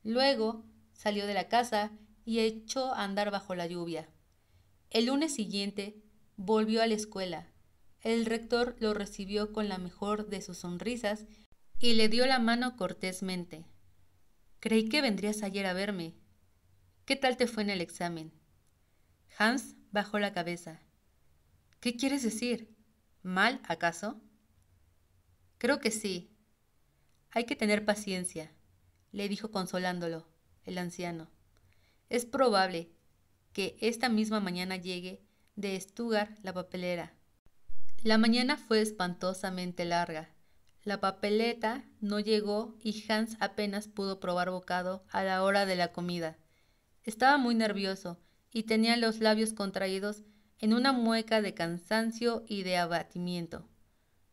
Luego salió de la casa y echó a andar bajo la lluvia. El lunes siguiente volvió a la escuela. El rector lo recibió con la mejor de sus sonrisas y le dio la mano cortésmente. Creí que vendrías ayer a verme. ¿Qué tal te fue en el examen? Hans bajó la cabeza. ¿Qué quieres decir? ¿Mal, acaso? Creo que sí. Hay que tener paciencia, le dijo consolándolo el anciano. Es probable que esta misma mañana llegue de Stuttgart la papelera. La mañana fue espantosamente larga. La papeleta no llegó y Hans apenas pudo probar bocado a la hora de la comida. Estaba muy nervioso y tenía los labios contraídos en una mueca de cansancio y de abatimiento.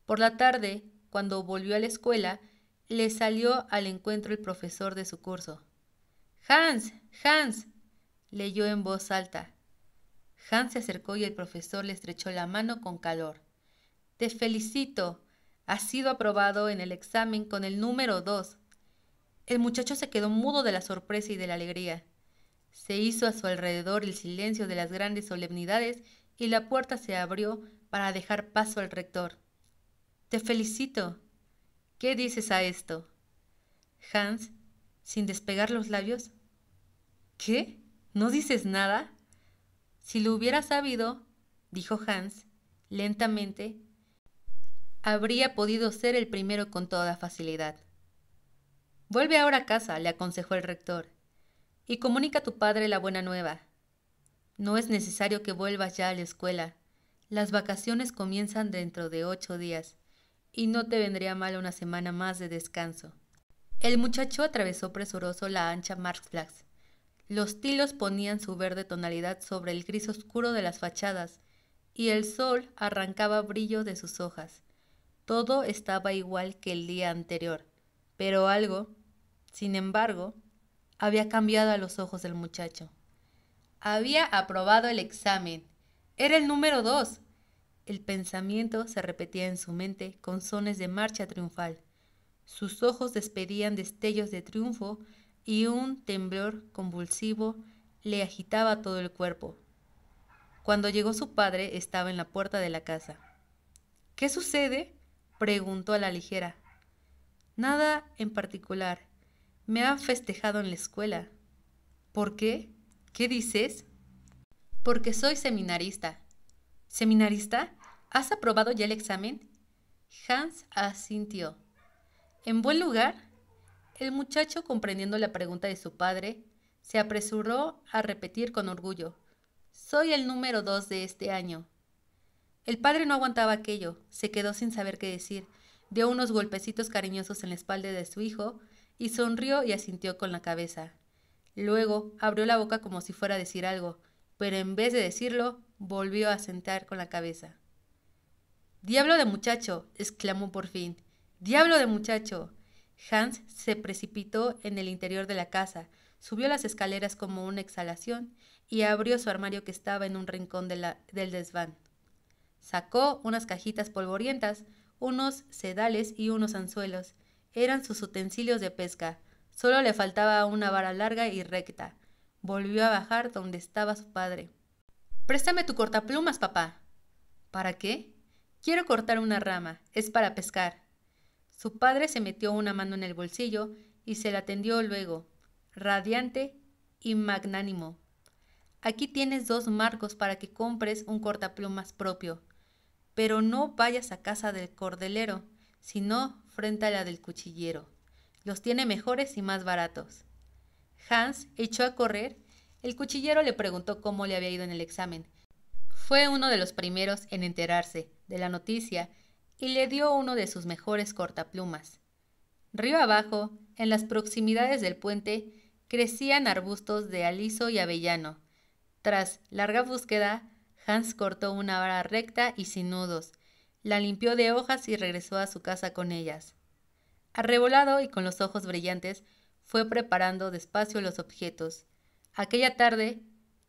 Por la tarde, cuando volvió a la escuela, le salió al encuentro el profesor de su curso. Hans, Hans, leyó en voz alta. Hans se acercó y el profesor le estrechó la mano con calor. Te felicito, has sido aprobado en el examen con el número dos! El muchacho se quedó mudo de la sorpresa y de la alegría. Se hizo a su alrededor el silencio de las grandes solemnidades y la puerta se abrió para dejar paso al rector. Te felicito. ¿Qué dices a esto? Hans, sin despegar los labios. ¿Qué? ¿No dices nada? Si lo hubiera sabido, dijo Hans, lentamente, habría podido ser el primero con toda facilidad. Vuelve ahora a casa, le aconsejó el rector y comunica a tu padre la buena nueva. No es necesario que vuelvas ya a la escuela. Las vacaciones comienzan dentro de ocho días y no te vendría mal una semana más de descanso. El muchacho atravesó presuroso la ancha Marx Los tilos ponían su verde tonalidad sobre el gris oscuro de las fachadas y el sol arrancaba brillo de sus hojas. Todo estaba igual que el día anterior, pero algo, sin embargo, había cambiado a los ojos del muchacho. Había aprobado el examen. Era el número dos. El pensamiento se repetía en su mente con sones de marcha triunfal. Sus ojos despedían destellos de triunfo y un temblor convulsivo le agitaba todo el cuerpo. Cuando llegó su padre estaba en la puerta de la casa. ¿Qué sucede? preguntó a la ligera. Nada en particular, me ha festejado en la escuela. ¿Por qué? ¿Qué dices? Porque soy seminarista. ¿Seminarista? ¿Has aprobado ya el examen? Hans asintió. ¿En buen lugar? El muchacho, comprendiendo la pregunta de su padre, se apresuró a repetir con orgullo. Soy el número dos de este año. El padre no aguantaba aquello, se quedó sin saber qué decir, dio unos golpecitos cariñosos en la espalda de su hijo y sonrió y asintió con la cabeza. Luego abrió la boca como si fuera a decir algo, pero en vez de decirlo, volvió a sentar con la cabeza. Diablo de muchacho, exclamó por fin. Diablo de muchacho. Hans se precipitó en el interior de la casa, subió las escaleras como una exhalación y abrió su armario que estaba en un rincón del desván. Sacó unas cajitas polvorientas, unos sedales y unos anzuelos, eran sus utensilios de pesca. Solo le faltaba una vara larga y recta. Volvió a bajar donde estaba su padre. Préstame tu cortaplumas, papá. ¿Para qué? Quiero cortar una rama. Es para pescar. Su padre se metió una mano en el bolsillo y se la tendió luego, radiante y magnánimo. Aquí tienes dos marcos para que compres un cortaplumas propio. Pero no vayas a casa del cordelero, sino frente a la del cuchillero. Los tiene mejores y más baratos. Hans echó a correr. El cuchillero le preguntó cómo le había ido en el examen. Fue uno de los primeros en enterarse de la noticia y le dio uno de sus mejores cortaplumas. Río abajo, en las proximidades del puente, crecían arbustos de aliso y avellano. Tras larga búsqueda, Hans cortó una vara recta y sin nudos, la limpió de hojas y regresó a su casa con ellas. Arrebolado y con los ojos brillantes, fue preparando despacio los objetos. Aquella tarde,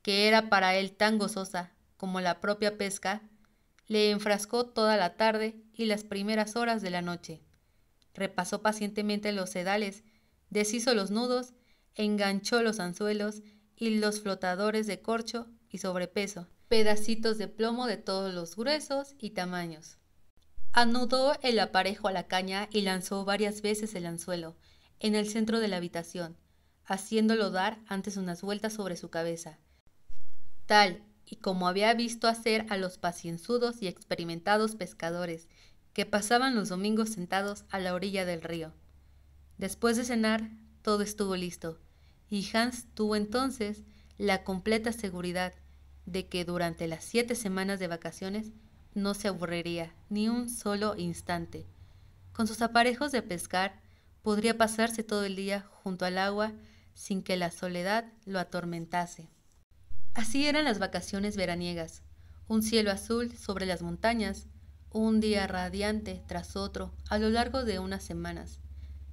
que era para él tan gozosa como la propia pesca, le enfrascó toda la tarde y las primeras horas de la noche. Repasó pacientemente los sedales, deshizo los nudos, enganchó los anzuelos y los flotadores de corcho y sobrepeso, pedacitos de plomo de todos los gruesos y tamaños. Anudó el aparejo a la caña y lanzó varias veces el anzuelo, en el centro de la habitación, haciéndolo dar antes unas vueltas sobre su cabeza. Tal y como había visto hacer a los pacienzudos y experimentados pescadores que pasaban los domingos sentados a la orilla del río. Después de cenar, todo estuvo listo, y Hans tuvo entonces la completa seguridad de que durante las siete semanas de vacaciones no se aburriría ni un solo instante. Con sus aparejos de pescar, podría pasarse todo el día junto al agua sin que la soledad lo atormentase. Así eran las vacaciones veraniegas, un cielo azul sobre las montañas, un día radiante tras otro a lo largo de unas semanas,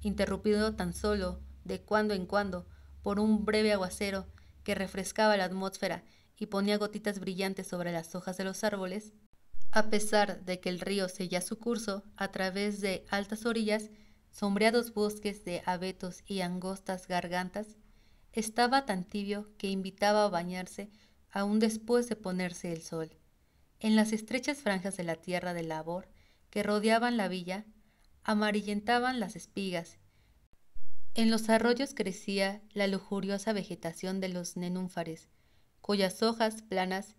interrumpido tan solo de cuando en cuando por un breve aguacero que refrescaba la atmósfera y ponía gotitas brillantes sobre las hojas de los árboles, a pesar de que el río seguía su curso a través de altas orillas, sombreados bosques de abetos y angostas gargantas, estaba tan tibio que invitaba a bañarse aún después de ponerse el sol. En las estrechas franjas de la tierra de labor que rodeaban la villa, amarillentaban las espigas. En los arroyos crecía la lujuriosa vegetación de los nenúfares, cuyas hojas planas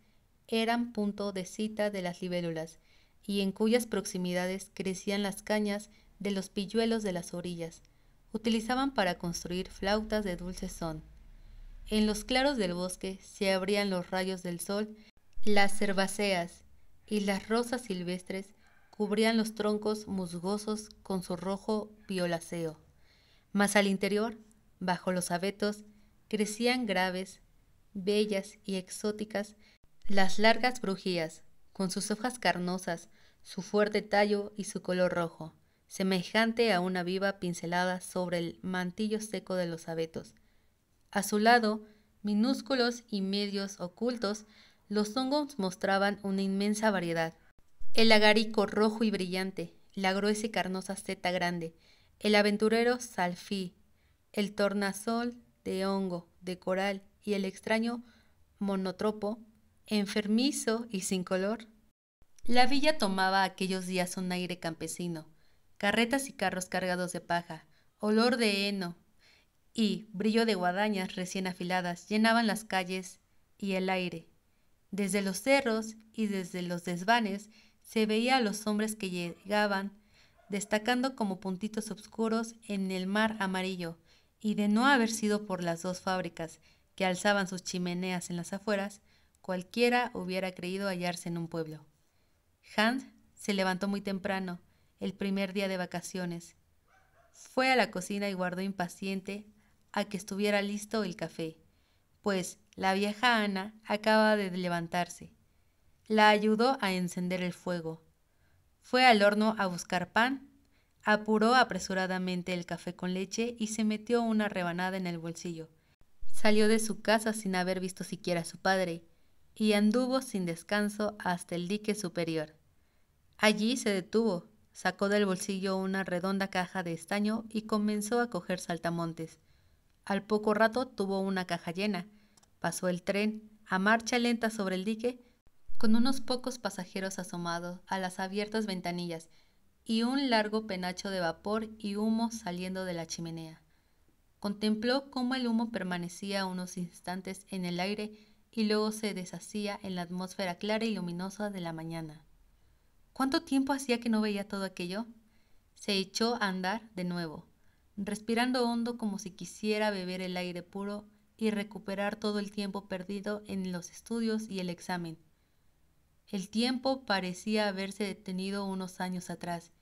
eran punto de cita de las libélulas y en cuyas proximidades crecían las cañas de los pilluelos de las orillas. Utilizaban para construir flautas de dulce son. En los claros del bosque se abrían los rayos del sol, las herbáceas y las rosas silvestres cubrían los troncos musgosos con su rojo violaceo. Mas al interior, bajo los abetos, crecían graves, bellas y exóticas las largas brujías, con sus hojas carnosas, su fuerte tallo y su color rojo, semejante a una viva pincelada sobre el mantillo seco de los abetos. A su lado, minúsculos y medios ocultos, los hongos mostraban una inmensa variedad. El agarico rojo y brillante, la gruesa y carnosa seta grande, el aventurero salfí, el tornasol de hongo, de coral y el extraño monotropo enfermizo y sin color. La villa tomaba aquellos días un aire campesino, carretas y carros cargados de paja, olor de heno y brillo de guadañas recién afiladas llenaban las calles y el aire. Desde los cerros y desde los desvanes se veía a los hombres que llegaban, destacando como puntitos oscuros en el mar amarillo, y de no haber sido por las dos fábricas que alzaban sus chimeneas en las afueras, Cualquiera hubiera creído hallarse en un pueblo. Hans se levantó muy temprano, el primer día de vacaciones. Fue a la cocina y guardó impaciente a que estuviera listo el café, pues la vieja Ana acaba de levantarse. La ayudó a encender el fuego. Fue al horno a buscar pan, apuró apresuradamente el café con leche y se metió una rebanada en el bolsillo. Salió de su casa sin haber visto siquiera a su padre y anduvo sin descanso hasta el dique superior. Allí se detuvo, sacó del bolsillo una redonda caja de estaño y comenzó a coger saltamontes. Al poco rato tuvo una caja llena. Pasó el tren, a marcha lenta sobre el dique, con unos pocos pasajeros asomados a las abiertas ventanillas y un largo penacho de vapor y humo saliendo de la chimenea. Contempló cómo el humo permanecía unos instantes en el aire y luego se deshacía en la atmósfera clara y luminosa de la mañana. ¿Cuánto tiempo hacía que no veía todo aquello? Se echó a andar de nuevo, respirando hondo como si quisiera beber el aire puro y recuperar todo el tiempo perdido en los estudios y el examen. El tiempo parecía haberse detenido unos años atrás,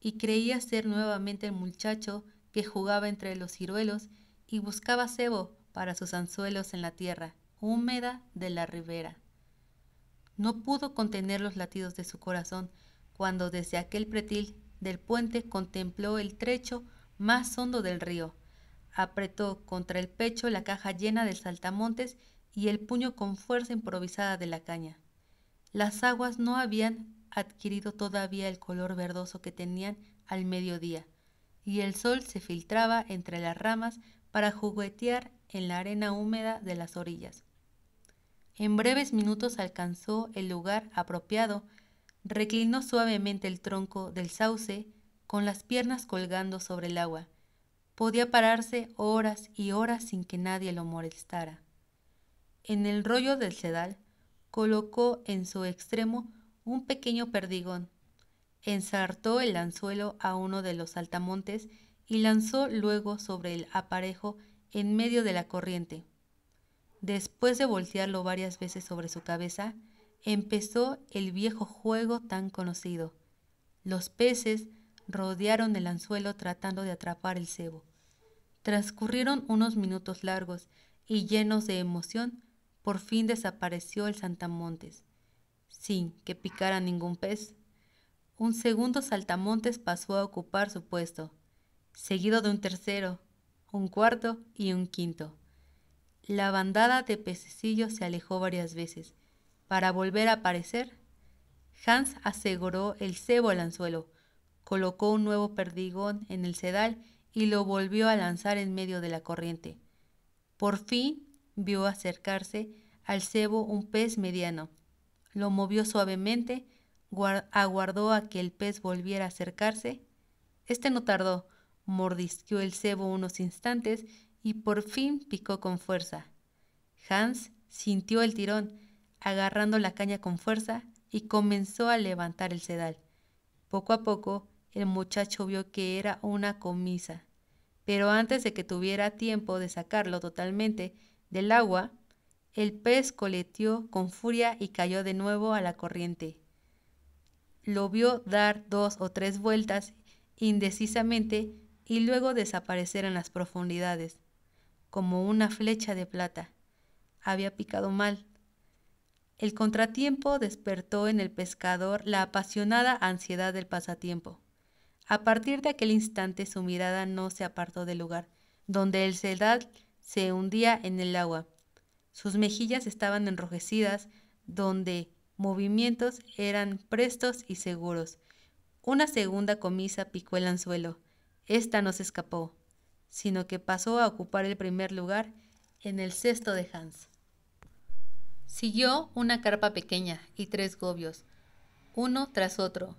y creía ser nuevamente el muchacho que jugaba entre los ciruelos y buscaba cebo para sus anzuelos en la tierra húmeda de la ribera. No pudo contener los latidos de su corazón cuando desde aquel pretil del puente contempló el trecho más hondo del río. Apretó contra el pecho la caja llena de saltamontes y el puño con fuerza improvisada de la caña. Las aguas no habían adquirido todavía el color verdoso que tenían al mediodía, y el sol se filtraba entre las ramas para juguetear en la arena húmeda de las orillas. En breves minutos alcanzó el lugar apropiado, reclinó suavemente el tronco del sauce, con las piernas colgando sobre el agua. Podía pararse horas y horas sin que nadie lo molestara. En el rollo del sedal colocó en su extremo un pequeño perdigón, ensartó el anzuelo a uno de los altamontes y lanzó luego sobre el aparejo en medio de la corriente. Después de voltearlo varias veces sobre su cabeza, empezó el viejo juego tan conocido. Los peces rodearon el anzuelo tratando de atrapar el cebo. Transcurrieron unos minutos largos y llenos de emoción, por fin desapareció el santamontes. sin que picara ningún pez. Un segundo saltamontes pasó a ocupar su puesto, seguido de un tercero, un cuarto y un quinto. La bandada de pececillos se alejó varias veces, para volver a aparecer. Hans aseguró el cebo al anzuelo, colocó un nuevo perdigón en el sedal y lo volvió a lanzar en medio de la corriente. Por fin vio acercarse al cebo un pez mediano. Lo movió suavemente, aguardó a que el pez volviera a acercarse. Este no tardó, mordisqueó el cebo unos instantes y por fin picó con fuerza. Hans sintió el tirón, agarrando la caña con fuerza y comenzó a levantar el sedal. Poco a poco el muchacho vio que era una comisa, pero antes de que tuviera tiempo de sacarlo totalmente del agua, el pez coleteó con furia y cayó de nuevo a la corriente. Lo vio dar dos o tres vueltas indecisamente y luego desaparecer en las profundidades como una flecha de plata. Había picado mal. El contratiempo despertó en el pescador la apasionada ansiedad del pasatiempo. A partir de aquel instante su mirada no se apartó del lugar, donde el sedal se hundía en el agua. Sus mejillas estaban enrojecidas, donde movimientos eran prestos y seguros. Una segunda comisa picó el anzuelo. Esta no se escapó sino que pasó a ocupar el primer lugar en el cesto de Hans. Siguió una carpa pequeña y tres gobios, uno tras otro.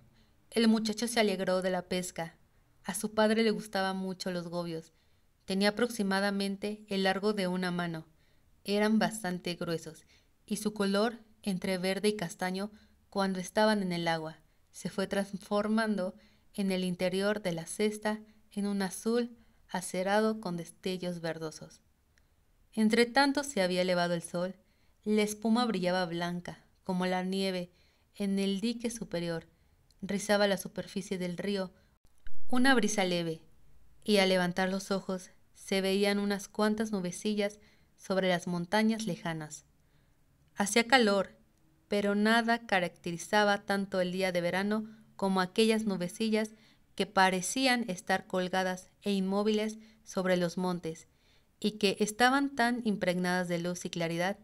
El muchacho se alegró de la pesca. A su padre le gustaban mucho los gobios. Tenía aproximadamente el largo de una mano. Eran bastante gruesos, y su color, entre verde y castaño, cuando estaban en el agua, se fue transformando en el interior de la cesta en un azul acerado con destellos verdosos. Entre tanto se había elevado el sol, la espuma brillaba blanca, como la nieve, en el dique superior, rizaba la superficie del río, una brisa leve, y al levantar los ojos se veían unas cuantas nubecillas sobre las montañas lejanas. Hacía calor, pero nada caracterizaba tanto el día de verano como aquellas nubecillas que parecían estar colgadas e inmóviles sobre los montes, y que estaban tan impregnadas de luz y claridad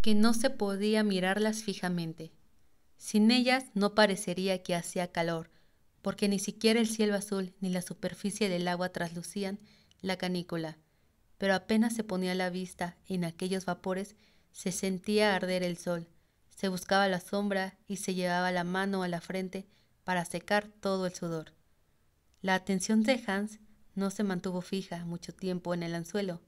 que no se podía mirarlas fijamente. Sin ellas no parecería que hacía calor, porque ni siquiera el cielo azul ni la superficie del agua traslucían la canícula, pero apenas se ponía la vista en aquellos vapores, se sentía arder el sol, se buscaba la sombra y se llevaba la mano a la frente para secar todo el sudor. La atención de Hans no se mantuvo fija mucho tiempo en el anzuelo.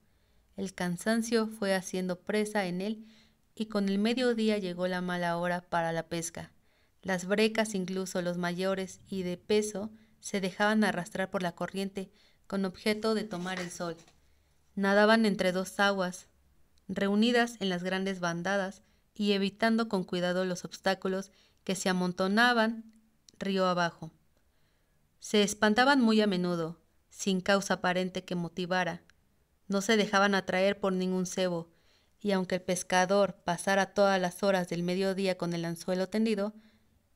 El cansancio fue haciendo presa en él y con el mediodía llegó la mala hora para la pesca. Las brecas, incluso los mayores y de peso, se dejaban arrastrar por la corriente con objeto de tomar el sol. Nadaban entre dos aguas, reunidas en las grandes bandadas y evitando con cuidado los obstáculos que se amontonaban río abajo. Se espantaban muy a menudo, sin causa aparente que motivara. No se dejaban atraer por ningún cebo, y aunque el pescador pasara todas las horas del mediodía con el anzuelo tendido,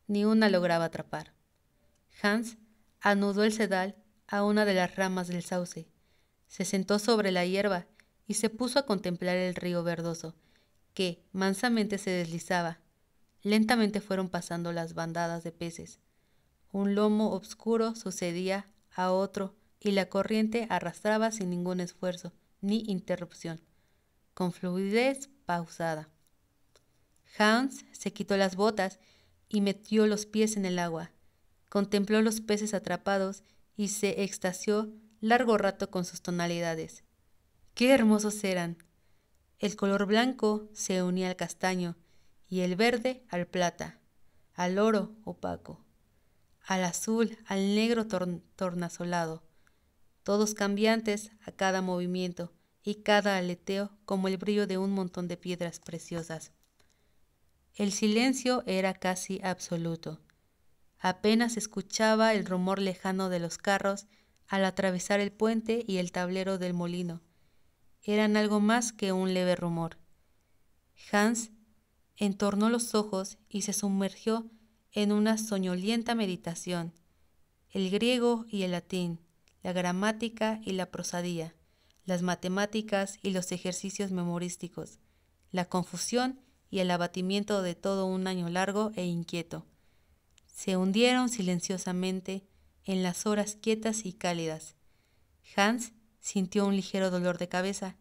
ni una lograba atrapar. Hans anudó el sedal a una de las ramas del sauce, se sentó sobre la hierba y se puso a contemplar el río verdoso, que mansamente se deslizaba. Lentamente fueron pasando las bandadas de peces. Un lomo oscuro sucedía a otro y la corriente arrastraba sin ningún esfuerzo ni interrupción, con fluidez pausada. Hans se quitó las botas y metió los pies en el agua. Contempló los peces atrapados y se extasió largo rato con sus tonalidades. ¡Qué hermosos eran! El color blanco se unía al castaño y el verde al plata, al oro opaco al azul, al negro tornasolado, todos cambiantes a cada movimiento y cada aleteo como el brillo de un montón de piedras preciosas. El silencio era casi absoluto. Apenas escuchaba el rumor lejano de los carros al atravesar el puente y el tablero del molino. Eran algo más que un leve rumor. Hans entornó los ojos y se sumergió en una soñolienta meditación, el griego y el latín, la gramática y la prosadía, las matemáticas y los ejercicios memorísticos, la confusión y el abatimiento de todo un año largo e inquieto. Se hundieron silenciosamente en las horas quietas y cálidas. Hans sintió un ligero dolor de cabeza,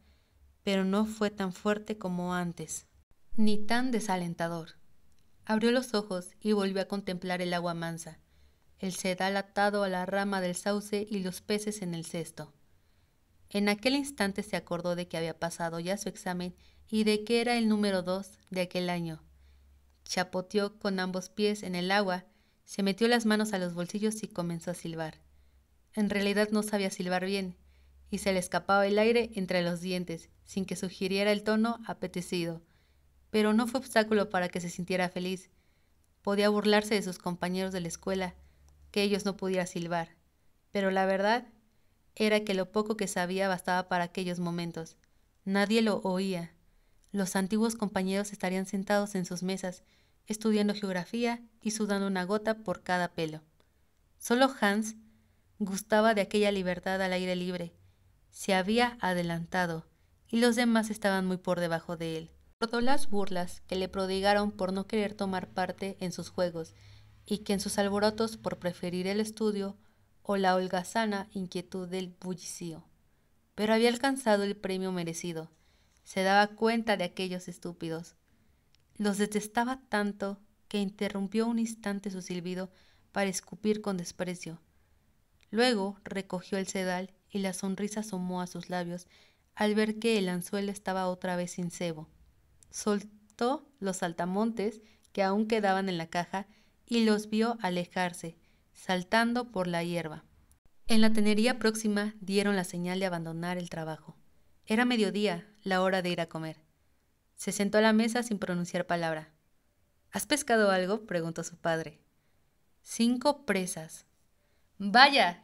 pero no fue tan fuerte como antes, ni tan desalentador. Abrió los ojos y volvió a contemplar el agua mansa, el sedal atado a la rama del sauce y los peces en el cesto. En aquel instante se acordó de que había pasado ya su examen y de que era el número dos de aquel año. Chapoteó con ambos pies en el agua, se metió las manos a los bolsillos y comenzó a silbar. En realidad no sabía silbar bien, y se le escapaba el aire entre los dientes, sin que sugiriera el tono apetecido pero no fue obstáculo para que se sintiera feliz. Podía burlarse de sus compañeros de la escuela, que ellos no pudieran silbar, pero la verdad era que lo poco que sabía bastaba para aquellos momentos. Nadie lo oía. Los antiguos compañeros estarían sentados en sus mesas, estudiando geografía y sudando una gota por cada pelo. Solo Hans gustaba de aquella libertad al aire libre. Se había adelantado, y los demás estaban muy por debajo de él las burlas que le prodigaron por no querer tomar parte en sus juegos y que en sus alborotos por preferir el estudio o la holgazana inquietud del bullicio. Pero había alcanzado el premio merecido. Se daba cuenta de aquellos estúpidos. Los detestaba tanto que interrumpió un instante su silbido para escupir con desprecio. Luego recogió el sedal y la sonrisa asomó a sus labios al ver que el anzuelo estaba otra vez sin cebo. Soltó los saltamontes que aún quedaban en la caja y los vio alejarse, saltando por la hierba. En la tenería próxima dieron la señal de abandonar el trabajo. Era mediodía, la hora de ir a comer. Se sentó a la mesa sin pronunciar palabra. ¿Has pescado algo? preguntó su padre. Cinco presas. Vaya.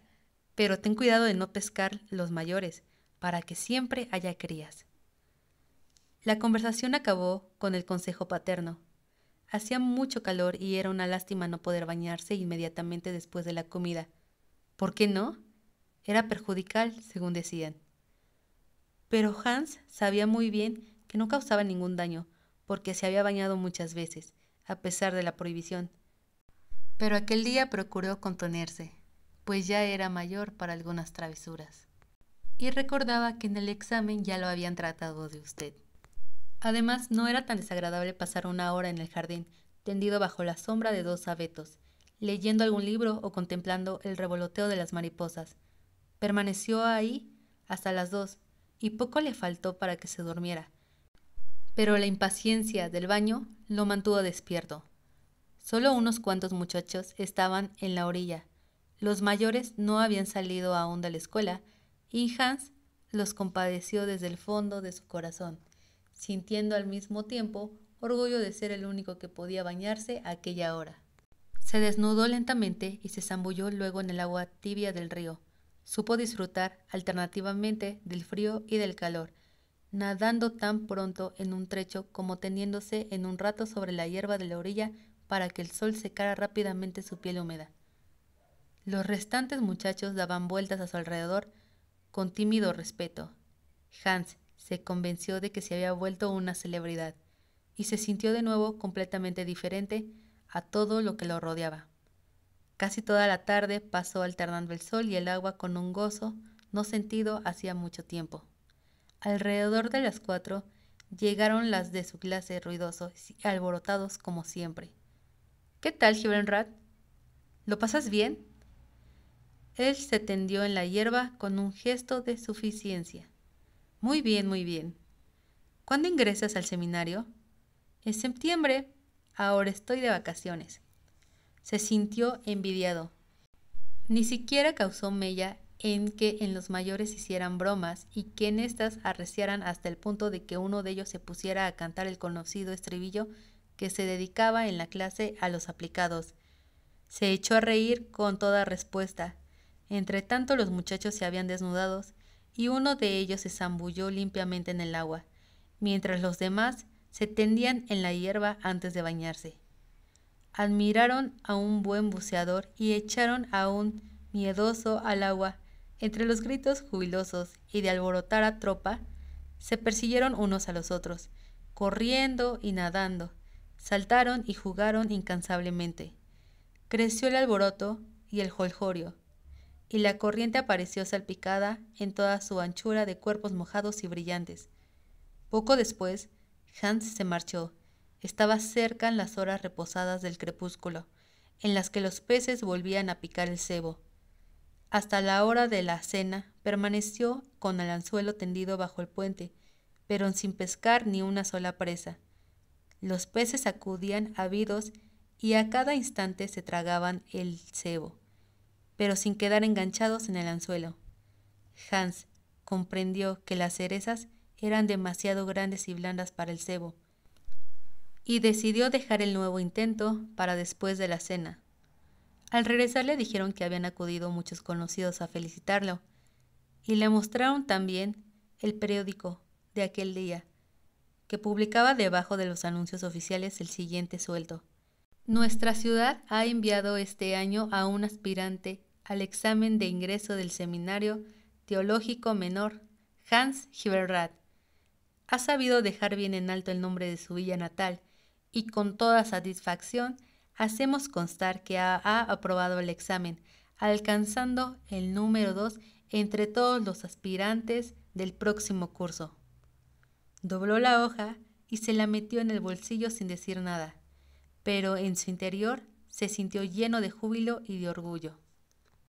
Pero ten cuidado de no pescar los mayores, para que siempre haya crías. La conversación acabó con el consejo paterno. Hacía mucho calor y era una lástima no poder bañarse inmediatamente después de la comida. ¿Por qué no? Era perjudicial, según decían. Pero Hans sabía muy bien que no causaba ningún daño, porque se había bañado muchas veces, a pesar de la prohibición. Pero aquel día procuró contenerse, pues ya era mayor para algunas travesuras. Y recordaba que en el examen ya lo habían tratado de usted. Además, no era tan desagradable pasar una hora en el jardín, tendido bajo la sombra de dos abetos, leyendo algún libro o contemplando el revoloteo de las mariposas. Permaneció ahí hasta las dos, y poco le faltó para que se durmiera. Pero la impaciencia del baño lo mantuvo despierto. Solo unos cuantos muchachos estaban en la orilla. Los mayores no habían salido aún de la escuela, y Hans los compadeció desde el fondo de su corazón sintiendo al mismo tiempo orgullo de ser el único que podía bañarse a aquella hora. Se desnudó lentamente y se zambulló luego en el agua tibia del río. Supo disfrutar alternativamente del frío y del calor, nadando tan pronto en un trecho como teniéndose en un rato sobre la hierba de la orilla para que el sol secara rápidamente su piel húmeda. Los restantes muchachos daban vueltas a su alrededor con tímido respeto. Hans, se convenció de que se había vuelto una celebridad y se sintió de nuevo completamente diferente a todo lo que lo rodeaba. Casi toda la tarde pasó alternando el sol y el agua con un gozo no sentido hacía mucho tiempo. Alrededor de las cuatro llegaron las de su clase ruidosos y alborotados como siempre. ¿Qué tal, Rat? ¿Lo pasas bien? Él se tendió en la hierba con un gesto de suficiencia. Muy bien, muy bien. ¿Cuándo ingresas al seminario? En septiembre. Ahora estoy de vacaciones. Se sintió envidiado. Ni siquiera causó mella en que en los mayores hicieran bromas y que en estas arreciaran hasta el punto de que uno de ellos se pusiera a cantar el conocido estribillo que se dedicaba en la clase a los aplicados. Se echó a reír con toda respuesta. Entre tanto los muchachos se habían desnudados y uno de ellos se zambulló limpiamente en el agua, mientras los demás se tendían en la hierba antes de bañarse. Admiraron a un buen buceador y echaron a un miedoso al agua. Entre los gritos jubilosos y de alborotar a tropa, se persiguieron unos a los otros, corriendo y nadando, saltaron y jugaron incansablemente. Creció el alboroto y el joljorio, y la corriente apareció salpicada en toda su anchura de cuerpos mojados y brillantes. Poco después, Hans se marchó. Estaba cerca en las horas reposadas del crepúsculo, en las que los peces volvían a picar el cebo. Hasta la hora de la cena permaneció con el anzuelo tendido bajo el puente, pero sin pescar ni una sola presa. Los peces acudían ávidos y a cada instante se tragaban el cebo pero sin quedar enganchados en el anzuelo. Hans comprendió que las cerezas eran demasiado grandes y blandas para el cebo, y decidió dejar el nuevo intento para después de la cena. Al regresar le dijeron que habían acudido muchos conocidos a felicitarlo, y le mostraron también el periódico de aquel día, que publicaba debajo de los anuncios oficiales el siguiente sueldo. Nuestra ciudad ha enviado este año a un aspirante al examen de ingreso del Seminario Teológico Menor, Hans Giberrat. Ha sabido dejar bien en alto el nombre de su villa natal y con toda satisfacción hacemos constar que ha, ha aprobado el examen, alcanzando el número 2 entre todos los aspirantes del próximo curso. Dobló la hoja y se la metió en el bolsillo sin decir nada pero en su interior se sintió lleno de júbilo y de orgullo.